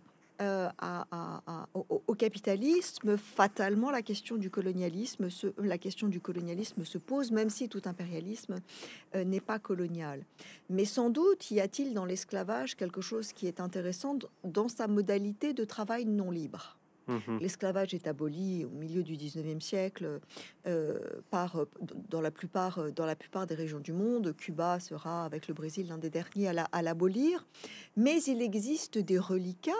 au, capitalisme, fatalement la question du colonialisme la question du colonialisme se pose, même si tout impérialisme n'est pas colonial. Mais sans doute y a-t-il dans l'esclavage quelque chose qui est intéressant dans sa modalité de travail non libre. Mhm. L'esclavage est aboli au milieu du 19e siècle euh, dans, la plupart, des régions du monde. Cuba sera, avec le Brésil, l'un des derniers à l'abolir. Mais il existe des reliquats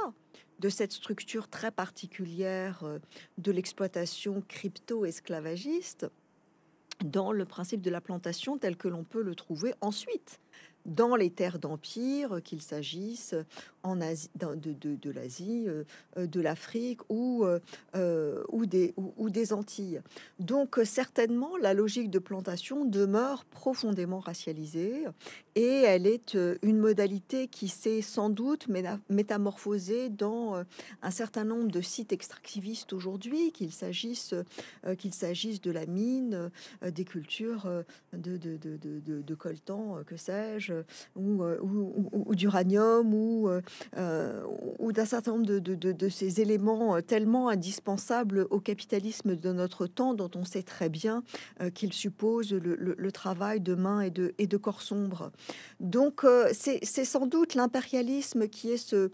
de cette structure très particulière euh, de l'exploitation crypto-esclavagiste dans le principe de la plantation tel que l'on peut le trouver ensuite dans les terres d'empire, qu'il s'agisse en Asie, de, l'Asie, euh, euh, de l'Afrique ou, euh, ou, des, ou, des Antilles. Donc certainement, la logique de plantation demeure profondément racialisée et elle est une modalité qui s'est sans doute métamorphosée dans un certain nombre de sites extractivistes aujourd'hui, qu'il s'agisse qu'il s'agisse de la mine, des cultures de, de coltan, que sais-je, euh, euh, ou, d'uranium ou, euh, ou d'un certain nombre de, de, de, ces éléments tellement indispensables au capitalisme de notre temps, dont on sait très bien qu'il suppose le, travail de main et de, et de corps sombre. Donc c'est sans doute l'impérialisme qui est ce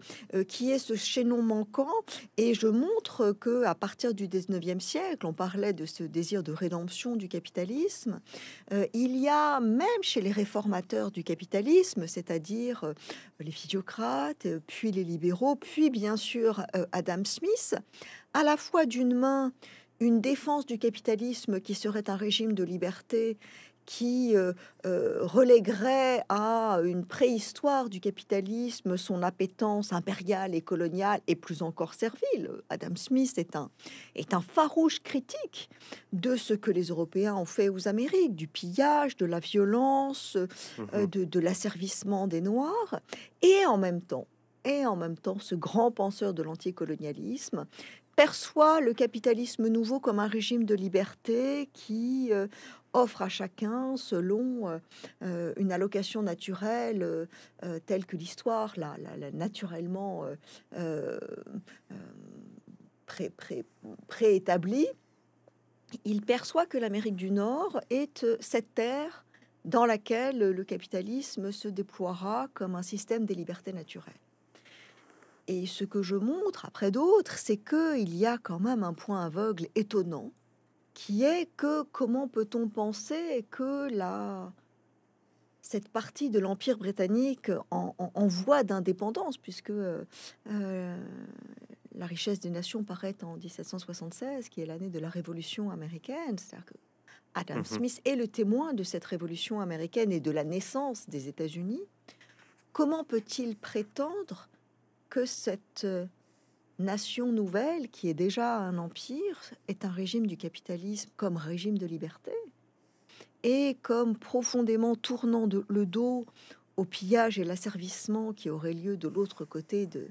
qui est ce chaînon manquant et je montre que à partir du 19e siècle, on parlait de ce désir de rédemption du capitalisme, il y a même chez les réformateurs du capitalisme capitalisme, c'est-à-dire euh, les physiocrates, euh, puis les libéraux, puis bien sûr euh, Adam Smith, à la fois d'une main une défense du capitalisme qui serait un régime de liberté qui euh, euh à une préhistoire du capitalisme son appétence impériale et coloniale et plus encore servile. Adam Smith est un, est un farouche critique de ce que les Européens ont fait aux Amériques, du pillage, de la violence, euh, mhm. de, l'asservissement des Noirs, et en même temps, et en même temps, ce grand penseur de l'anticolonialisme perçoit le capitalisme nouveau comme un régime de liberté qui euh, offre à chacun selon euh, euh, une allocation naturelle euh, telle que l'histoire l'a, naturellement préétablie, pré, il perçoit que l'Amérique du Nord est cette terre dans laquelle le capitalisme se déploiera comme un système des libertés naturelles. Et ce que je montre après d'autres, c'est qu'il y a quand même un point aveugle étonnant qui est que comment peut-on penser que la, cette partie de l'Empire britannique en, voie d'indépendance, puisque euh, la richesse des nations paraît en 1776, qui est l'année de la Révolution américaine, c'est-à-dire que Adam mhm. Smith est le témoin de cette Révolution américaine et de la naissance des États-Unis, comment peut-il prétendre que cette nation nouvelle, qui est déjà un empire, est un régime du capitalisme comme régime de liberté, et comme profondément tournant le dos au pillage et l'asservissement qui aurait lieu de l'autre côté de,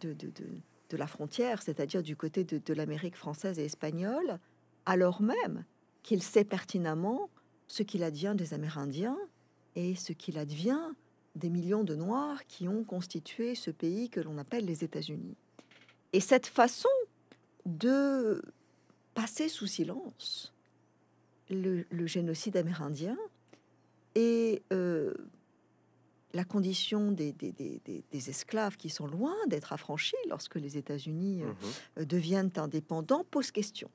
de, de, la frontière, c'est-à-dire du côté de, l'Amérique française et espagnole, alors même qu'il sait pertinemment ce qu'il advient des Amérindiens et ce qu'il advient des millions de Noirs qui ont constitué ce pays que l'on appelle les États-Unis. Et cette façon de passer sous silence le, génocide amérindien et euh, la condition des, esclaves qui sont loin d'être affranchis lorsque les États-Unis euh, mhm. deviennent indépendants pose question.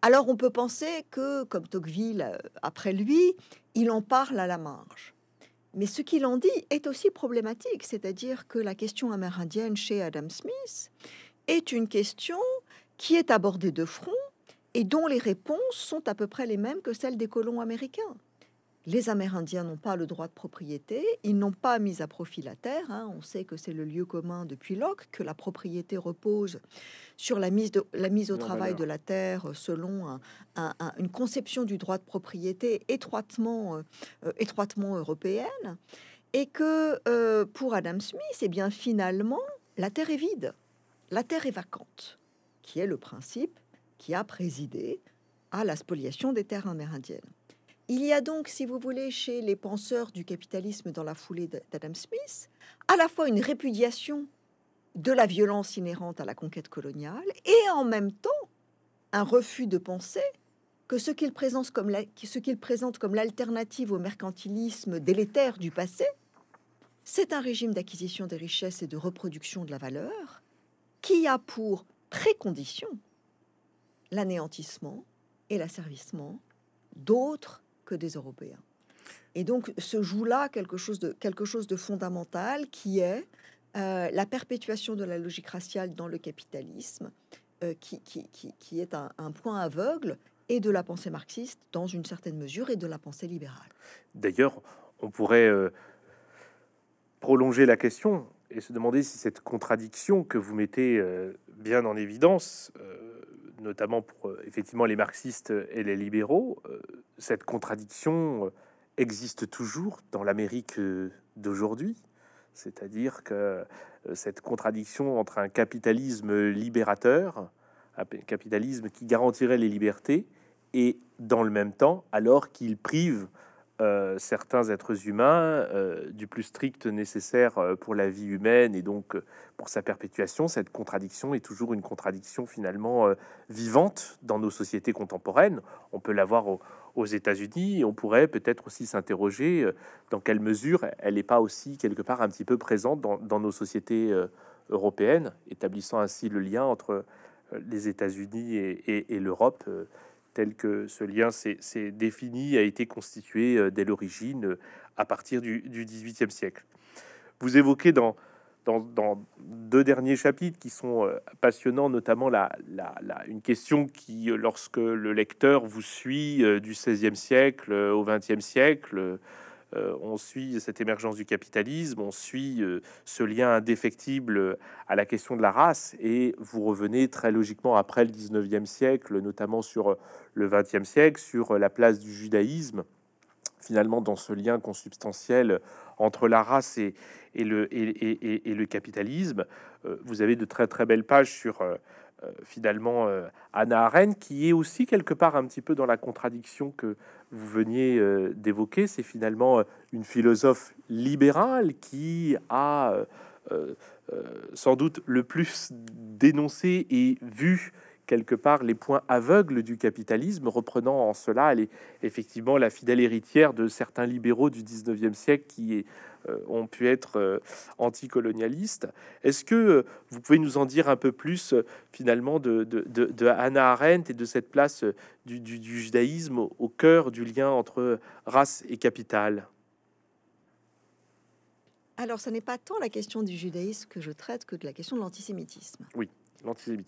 Alors on peut penser que, comme Tocqueville euh, après lui, il en parle à la marge. Mais ce qu'il en dit est aussi problématique, c'est-à-dire que la question amérindienne chez Adam Smith est une question qui est abordée de front et dont les réponses sont à peu près les mêmes que celles des colons américains les Amérindiens n'ont pas le droit de propriété, ils n'ont pas mis à profit la terre. Hein. On sait que c'est le lieu commun depuis Locke, que la propriété repose sur la mise, au travail de la terre euh, selon une conception du droit de propriété étroitement, euh, euh, européenne. Et que pour Adam Smith, et eh bien finalement, la terre est vide, la terre est vacante, qui est le principe qui a présidé à la spoliation des terres amérindiennes. Il y a donc, si vous voulez, chez les penseurs du capitalisme dans la foulée d'Adam Smith, à la fois une répudiation de la violence inhérente à la conquête coloniale et en même temps un refus de penser que ce qu'il présente comme, ce comme l'alternative au mercantilisme délétère du passé, c'est un régime d'acquisition des richesses et de reproduction de la valeur qui a pour précondition l'anéantissement et l'asservissement d'autres des Européens. Et donc se joue là quelque chose de, quelque chose de fondamental qui est euh, la perpétuation de la logique raciale dans le capitalisme, euh, qui, qui, est un, point aveugle, et de la pensée marxiste dans une certaine mesure, et de la pensée libérale. D'ailleurs, on pourrait euh, prolonger la question et se demander si cette contradiction que vous mettez bien en évidence notamment pour euh, effectivement les marxistes et les libéraux, euh, cette contradiction euh, existe toujours dans l'Amérique d'aujourd'hui. C'est-à-dire que cette contradiction entre un capitalisme libérateur, un capitalisme qui garantirait les libertés, et dans le même temps, alors qu'il prive euh, certains êtres humains euh, du plus strict nécessaire euh, pour la vie humaine et donc pour sa perpétuation. Cette contradiction est toujours une contradiction finalement vivante dans nos sociétés contemporaines. On peut la voir aux États-Unis on pourrait peut-être aussi s'interroger dans quelle mesure elle n'est pas aussi quelque part un petit peu présente dans, nos sociétés européennes, établissant ainsi le lien entre les États-Unis et l'Europe tel que ce lien s'est défini, a été constitué euh, dès l'origine euh, à partir du XVIIIe siècle. Vous évoquez dans, dans, deux derniers chapitres qui sont euh, passionnants, notamment la, la, une question qui, lorsque le lecteur vous suit du XVIe siècle au 20e siècle, euh, on suit cette émergence du capitalisme, on suit euh, ce lien indéfectible à la question de la race, et vous revenez très logiquement après le 19e siècle, notamment sur euh, le 20e siècle, sur la place du judaïsme finalement dans ce lien consubstantiel entre la race et, le, capitalisme. vous avez de très très belles pages sur finalement Anna Arendt, qui est aussi quelque part un petit peu dans la contradiction que vous veniez euh, d'évoquer, c'est finalement euh, une philosophe libérale qui a euh, sans doute le plus dénoncé et vu quelque part les points aveugles du capitalisme, reprenant en cela elle est effectivement la fidèle héritière de certains libéraux du 19e siècle qui euh, ont pu être euh, anticolonialistes. Est-ce que euh, vous pouvez nous en dire un peu plus finalement de, de, Arendt et de cette place du, judaïsme au, cœur du lien entre race et capital alors, ce n'est pas tant la question du judaïsme que je traite que de la question de l'antisémitisme. Oui,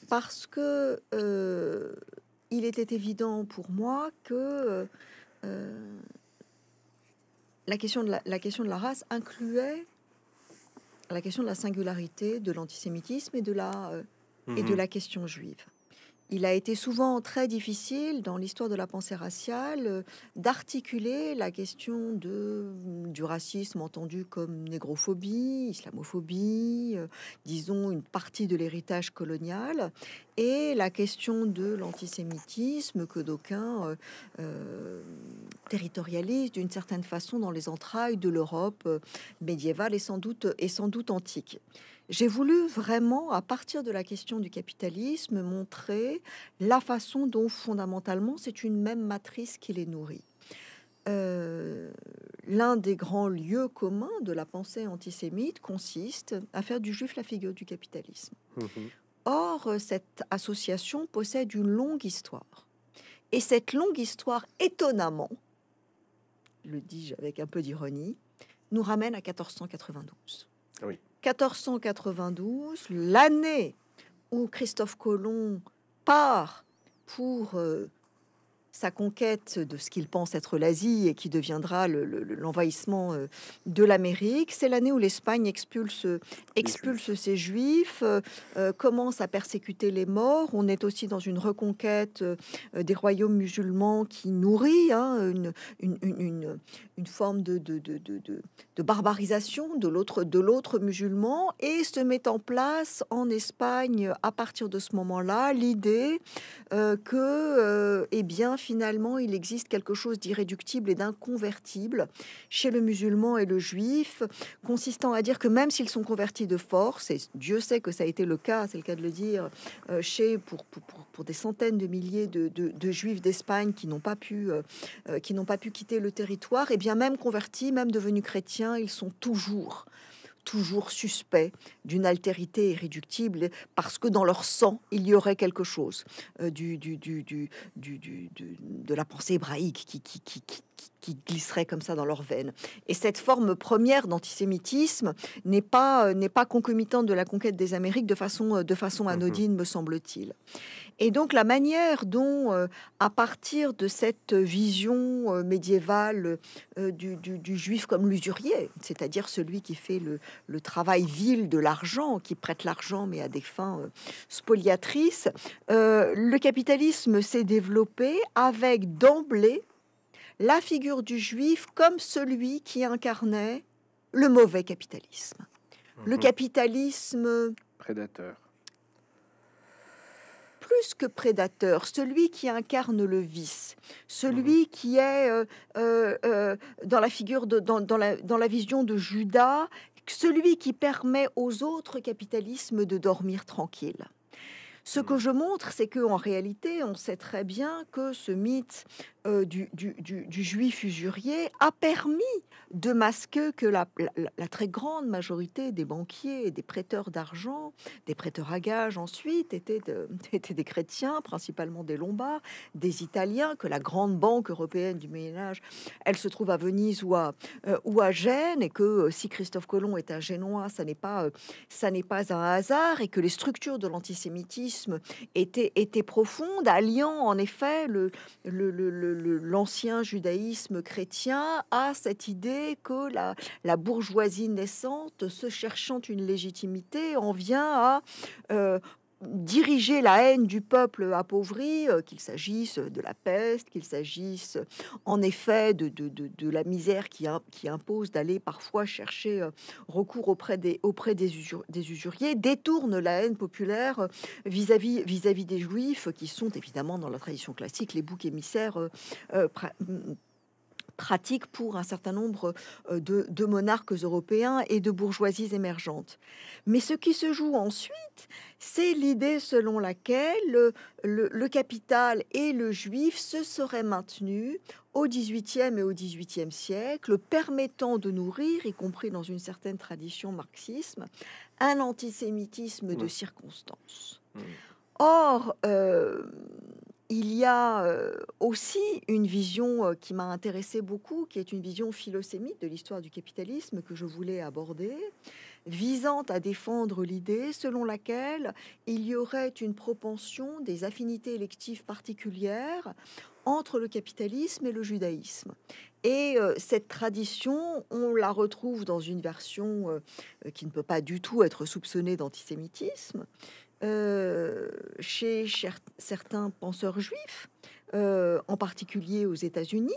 parce que euh, il était évident pour moi que euh, la, question de la, question de la race incluait la question de la singularité, de l'antisémitisme et de la, euh, et de mhm. la question juive il a été souvent très difficile dans l'histoire de la pensée raciale euh, d'articuler la question de, mm, du racisme entendu comme négrophobie, islamophobie, euh, disons une partie de l'héritage colonial, et la question de l'antisémitisme que d'aucuns territorialise euh, territorialisent d'une certaine façon dans les entrailles de l'Europe médiévale et sans doute, et sans doute antique. J'ai voulu vraiment, à partir de la question du capitalisme, montrer la façon dont fondamentalement c'est une même matrice qui les nourrit. Euh, l'un des grands lieux communs de la pensée antisémite consiste à faire du juif la figure du capitalisme. Mm-hmm. Or, cette association possède une longue histoire. Et cette longue histoire, étonnamment, le dis-je avec un peu d'ironie, nous ramène à 1492. Oui. 1492, l'année où Christophe Colomb part pour euh, sa conquête de ce qu'il pense être l'Asie et qui deviendra l'envahissement euh, de l'Amérique. C'est l'année où l'Espagne expulse, expulse ses juifs, euh, euh, commence à persécuter les morts. On est aussi dans une reconquête des royaumes musulmans qui nourrit hein, une, une, une, une, forme de, de, de, de barbarisation de l'autre musulman et se met en place en Espagne à partir de ce moment-là l'idée que, eh bien, finalement, finalement il existe quelque chose d'irréductible et d'inconvertible chez le musulman et le juif, consistant à dire que même s'ils sont convertis de force, et Dieu sait que ça a été le cas, c'est le cas de le dire, euh, chez pour, des centaines de milliers de, juifs d'Espagne qui n'ont pas pu euh, euh, qui n'ont pas pu quitter le territoire, et bien même convertis, même devenus chrétiens, ils sont toujours toujours suspects d'une altérité irréductible, parce que dans leur sang, il y aurait quelque chose euh, du du, du, du, du, de la pensée hébraïque qui, qui, qui, qui comme ça dans leurs veines. Et cette forme première d'antisémitisme n'est pas, euh, pas concomitante de la conquête des Amériques de façon, euh, de façon mhm. anodine, me semble-t-il. Et donc la manière dont, euh, à partir de cette vision euh, médiévale euh, du, juif comme l'usurier, c'est-à-dire celui qui fait le, travail vil de l'argent, qui prête l'argent mais à des fins spoliatrices, le capitalisme s'est développé avec d'emblée la figure du juif comme celui qui incarnait le mauvais capitalisme. Le mhm. capitalisme prédateur plus que prédateur, celui qui incarne le vice, celui mhm. qui est euh, euh, euh, dans la figure de, dans, la, dans la vision de Judas, celui qui permet aux autres capitalismes de dormir tranquille. Ce que mhm. je montre, c'est que en réalité, on sait très bien que ce mythe euh, du, juif usurier a permis de masquer que la, très grande majorité des banquiers, des prêteurs d'argent, des prêteurs à gages ensuite, étaient, [LAUGHS] des chrétiens, principalement des Lombards, des Italiens, que la grande banque européenne du Moyen-Âge, elle se trouve à Venise ou à, euh, Gênes, et que euh, si Christophe Colomb est un Génois, ça n'est pas, un hasard, et que les structures de l'antisémitisme étaient, profondes, alliant en effet le l'ancien judaïsme chrétien a cette idée que la, bourgeoisie naissante, se cherchant une légitimité, en vient à euh, diriger la haine du peuple appauvri, euh, qu'il s'agisse de la peste, qu'il s'agisse en effet de, de, la misère qui, qui impose d'aller parfois chercher euh, recours auprès des, auprès des, usuriers, détourne la haine populaire euh, vis-à-vis vis-à-vis des juifs qui sont évidemment dans la tradition classique les boucs émissaires pratique pour un certain nombre euh, de, monarques européens et de bourgeoisies émergentes. Mais ce qui se joue ensuite, c'est l'idée selon laquelle euh, le, capital et le juif se seraient maintenus au XVIIIe et au XVIIIe siècle, permettant de nourrir, y compris dans une certaine tradition marxisme, un antisémitisme de mmh. circonstance. Mmh. Or, euh, il y a euh, aussi une vision euh, qui m'a intéressé beaucoup, qui est une vision philosémite de l'histoire du capitalisme que je voulais aborder, visant à défendre l'idée selon laquelle il y aurait une propension des affinités électives particulières entre le capitalisme et le judaïsme. Et euh, cette tradition, on la retrouve dans une version qui ne peut pas du tout être soupçonnée d'antisémitisme, euh, chez certains penseurs juifs, euh, en particulier aux États-Unis,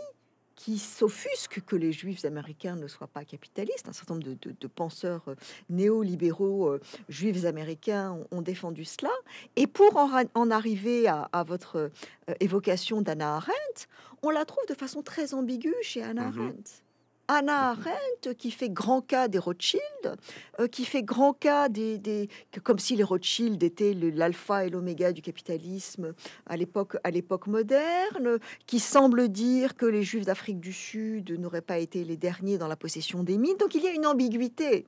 qui s'offusquent que les juifs américains ne soient pas capitalistes. Un certain nombre de, penseurs euh, néolibéraux juifs américains ont, défendu cela. Et pour en, arriver à, votre évocation d'Anna Arendt, on la trouve de façon très ambiguë chez Anna mm-hmm. Arendt. Anna Arendt qui fait grand cas des Rothschild, euh, qui fait grand cas des, comme si les Rothschild étaient l'alpha et l'oméga du capitalisme à l'époque à l'époque moderne, qui semble dire que les Juifs d'Afrique du Sud n'auraient pas été les derniers dans la possession des mines. Donc il y a une ambiguïté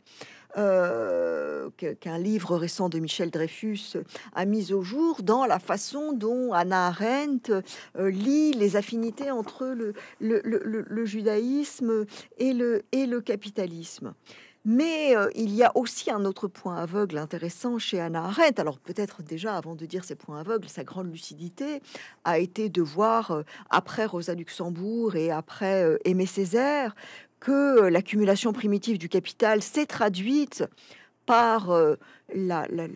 euh, qu'un livre récent de Michel Dreyfus a mis au jour dans la façon dont Anna Arendt euh, lit les affinités entre le, judaïsme et le, capitalisme. Mais euh, il y a aussi un autre point aveugle intéressant chez Anna Arendt. Alors peut-être déjà avant de dire ces points aveugles, sa grande lucidité a été de voir, après Rosa Luxembourg et après Aimé Césaire, que euh, l'accumulation primitive du capital s'est traduite par euh, le,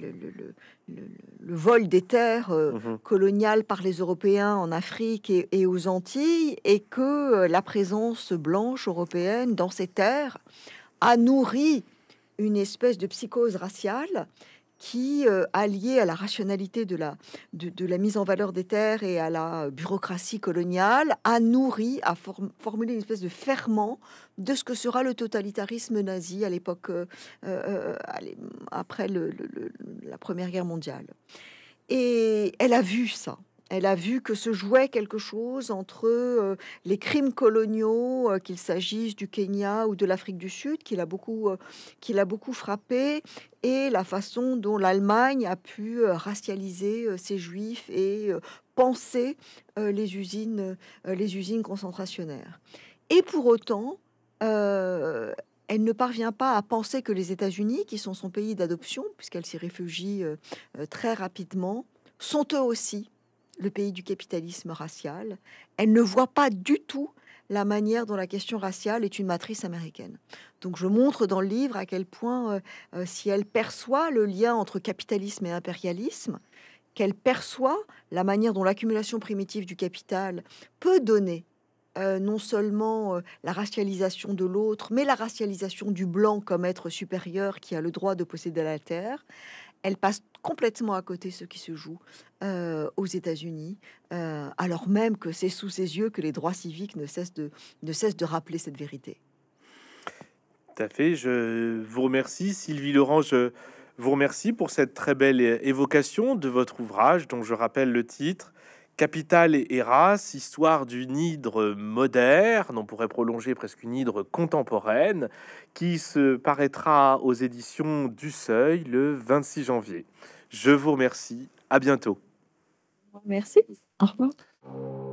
vol des terres euh, mhm. coloniales par les Européens en Afrique et, aux Antilles, et que la présence blanche européenne dans ces terres a nourri une espèce de psychose raciale qui, euh, alliée à la rationalité de la, de, la mise en valeur des terres et à la bureaucratie coloniale, a nourri, a formulé une espèce de ferment de ce que sera le totalitarisme nazi à l'époque, euh, euh, après la Première Guerre mondiale. Et elle a vu ça. Elle a vu que se jouait quelque chose entre euh, les crimes coloniaux, euh, qu'il s'agisse du Kenya ou de l'Afrique du Sud, qui l'a beaucoup, euh, qu'il beaucoup frappé, et la façon dont l'Allemagne a pu racialiser ses juifs et penser les usines, les usines concentrationnaires. Et pour autant, elle ne parvient pas à penser que les États-Unis, qui sont son pays d'adoption, puisqu'elle s'y réfugie très rapidement, sont eux aussi le pays du capitalisme racial. Elle ne voit pas du tout la manière dont la question raciale est une matrice américaine. Donc je montre dans le livre à quel point, euh, euh, si elle perçoit le lien entre capitalisme et impérialisme, qu'elle perçoit la manière dont l'accumulation primitive du capital peut donner euh, non seulement la racialisation de l'autre, mais la racialisation du blanc comme être supérieur qui a le droit de posséder la terre elle passe complètement à côté ce qui se joue euh, aux États-Unis, euh, alors même que c'est sous ses yeux que les droits civiques ne cessent de, ne cessent de rappeler cette vérité. Tout à fait. Je vous remercie, Sylvie Laurent. Je vous remercie pour cette très belle euh, évocation de votre ouvrage, dont je rappelle le titre Capitale et race, histoire d'une hydre moderne, on pourrait prolonger presque une hydre contemporaine, qui se paraîtra aux éditions du Seuil le 26 janvier. Je vous remercie, à bientôt. Merci, au revoir.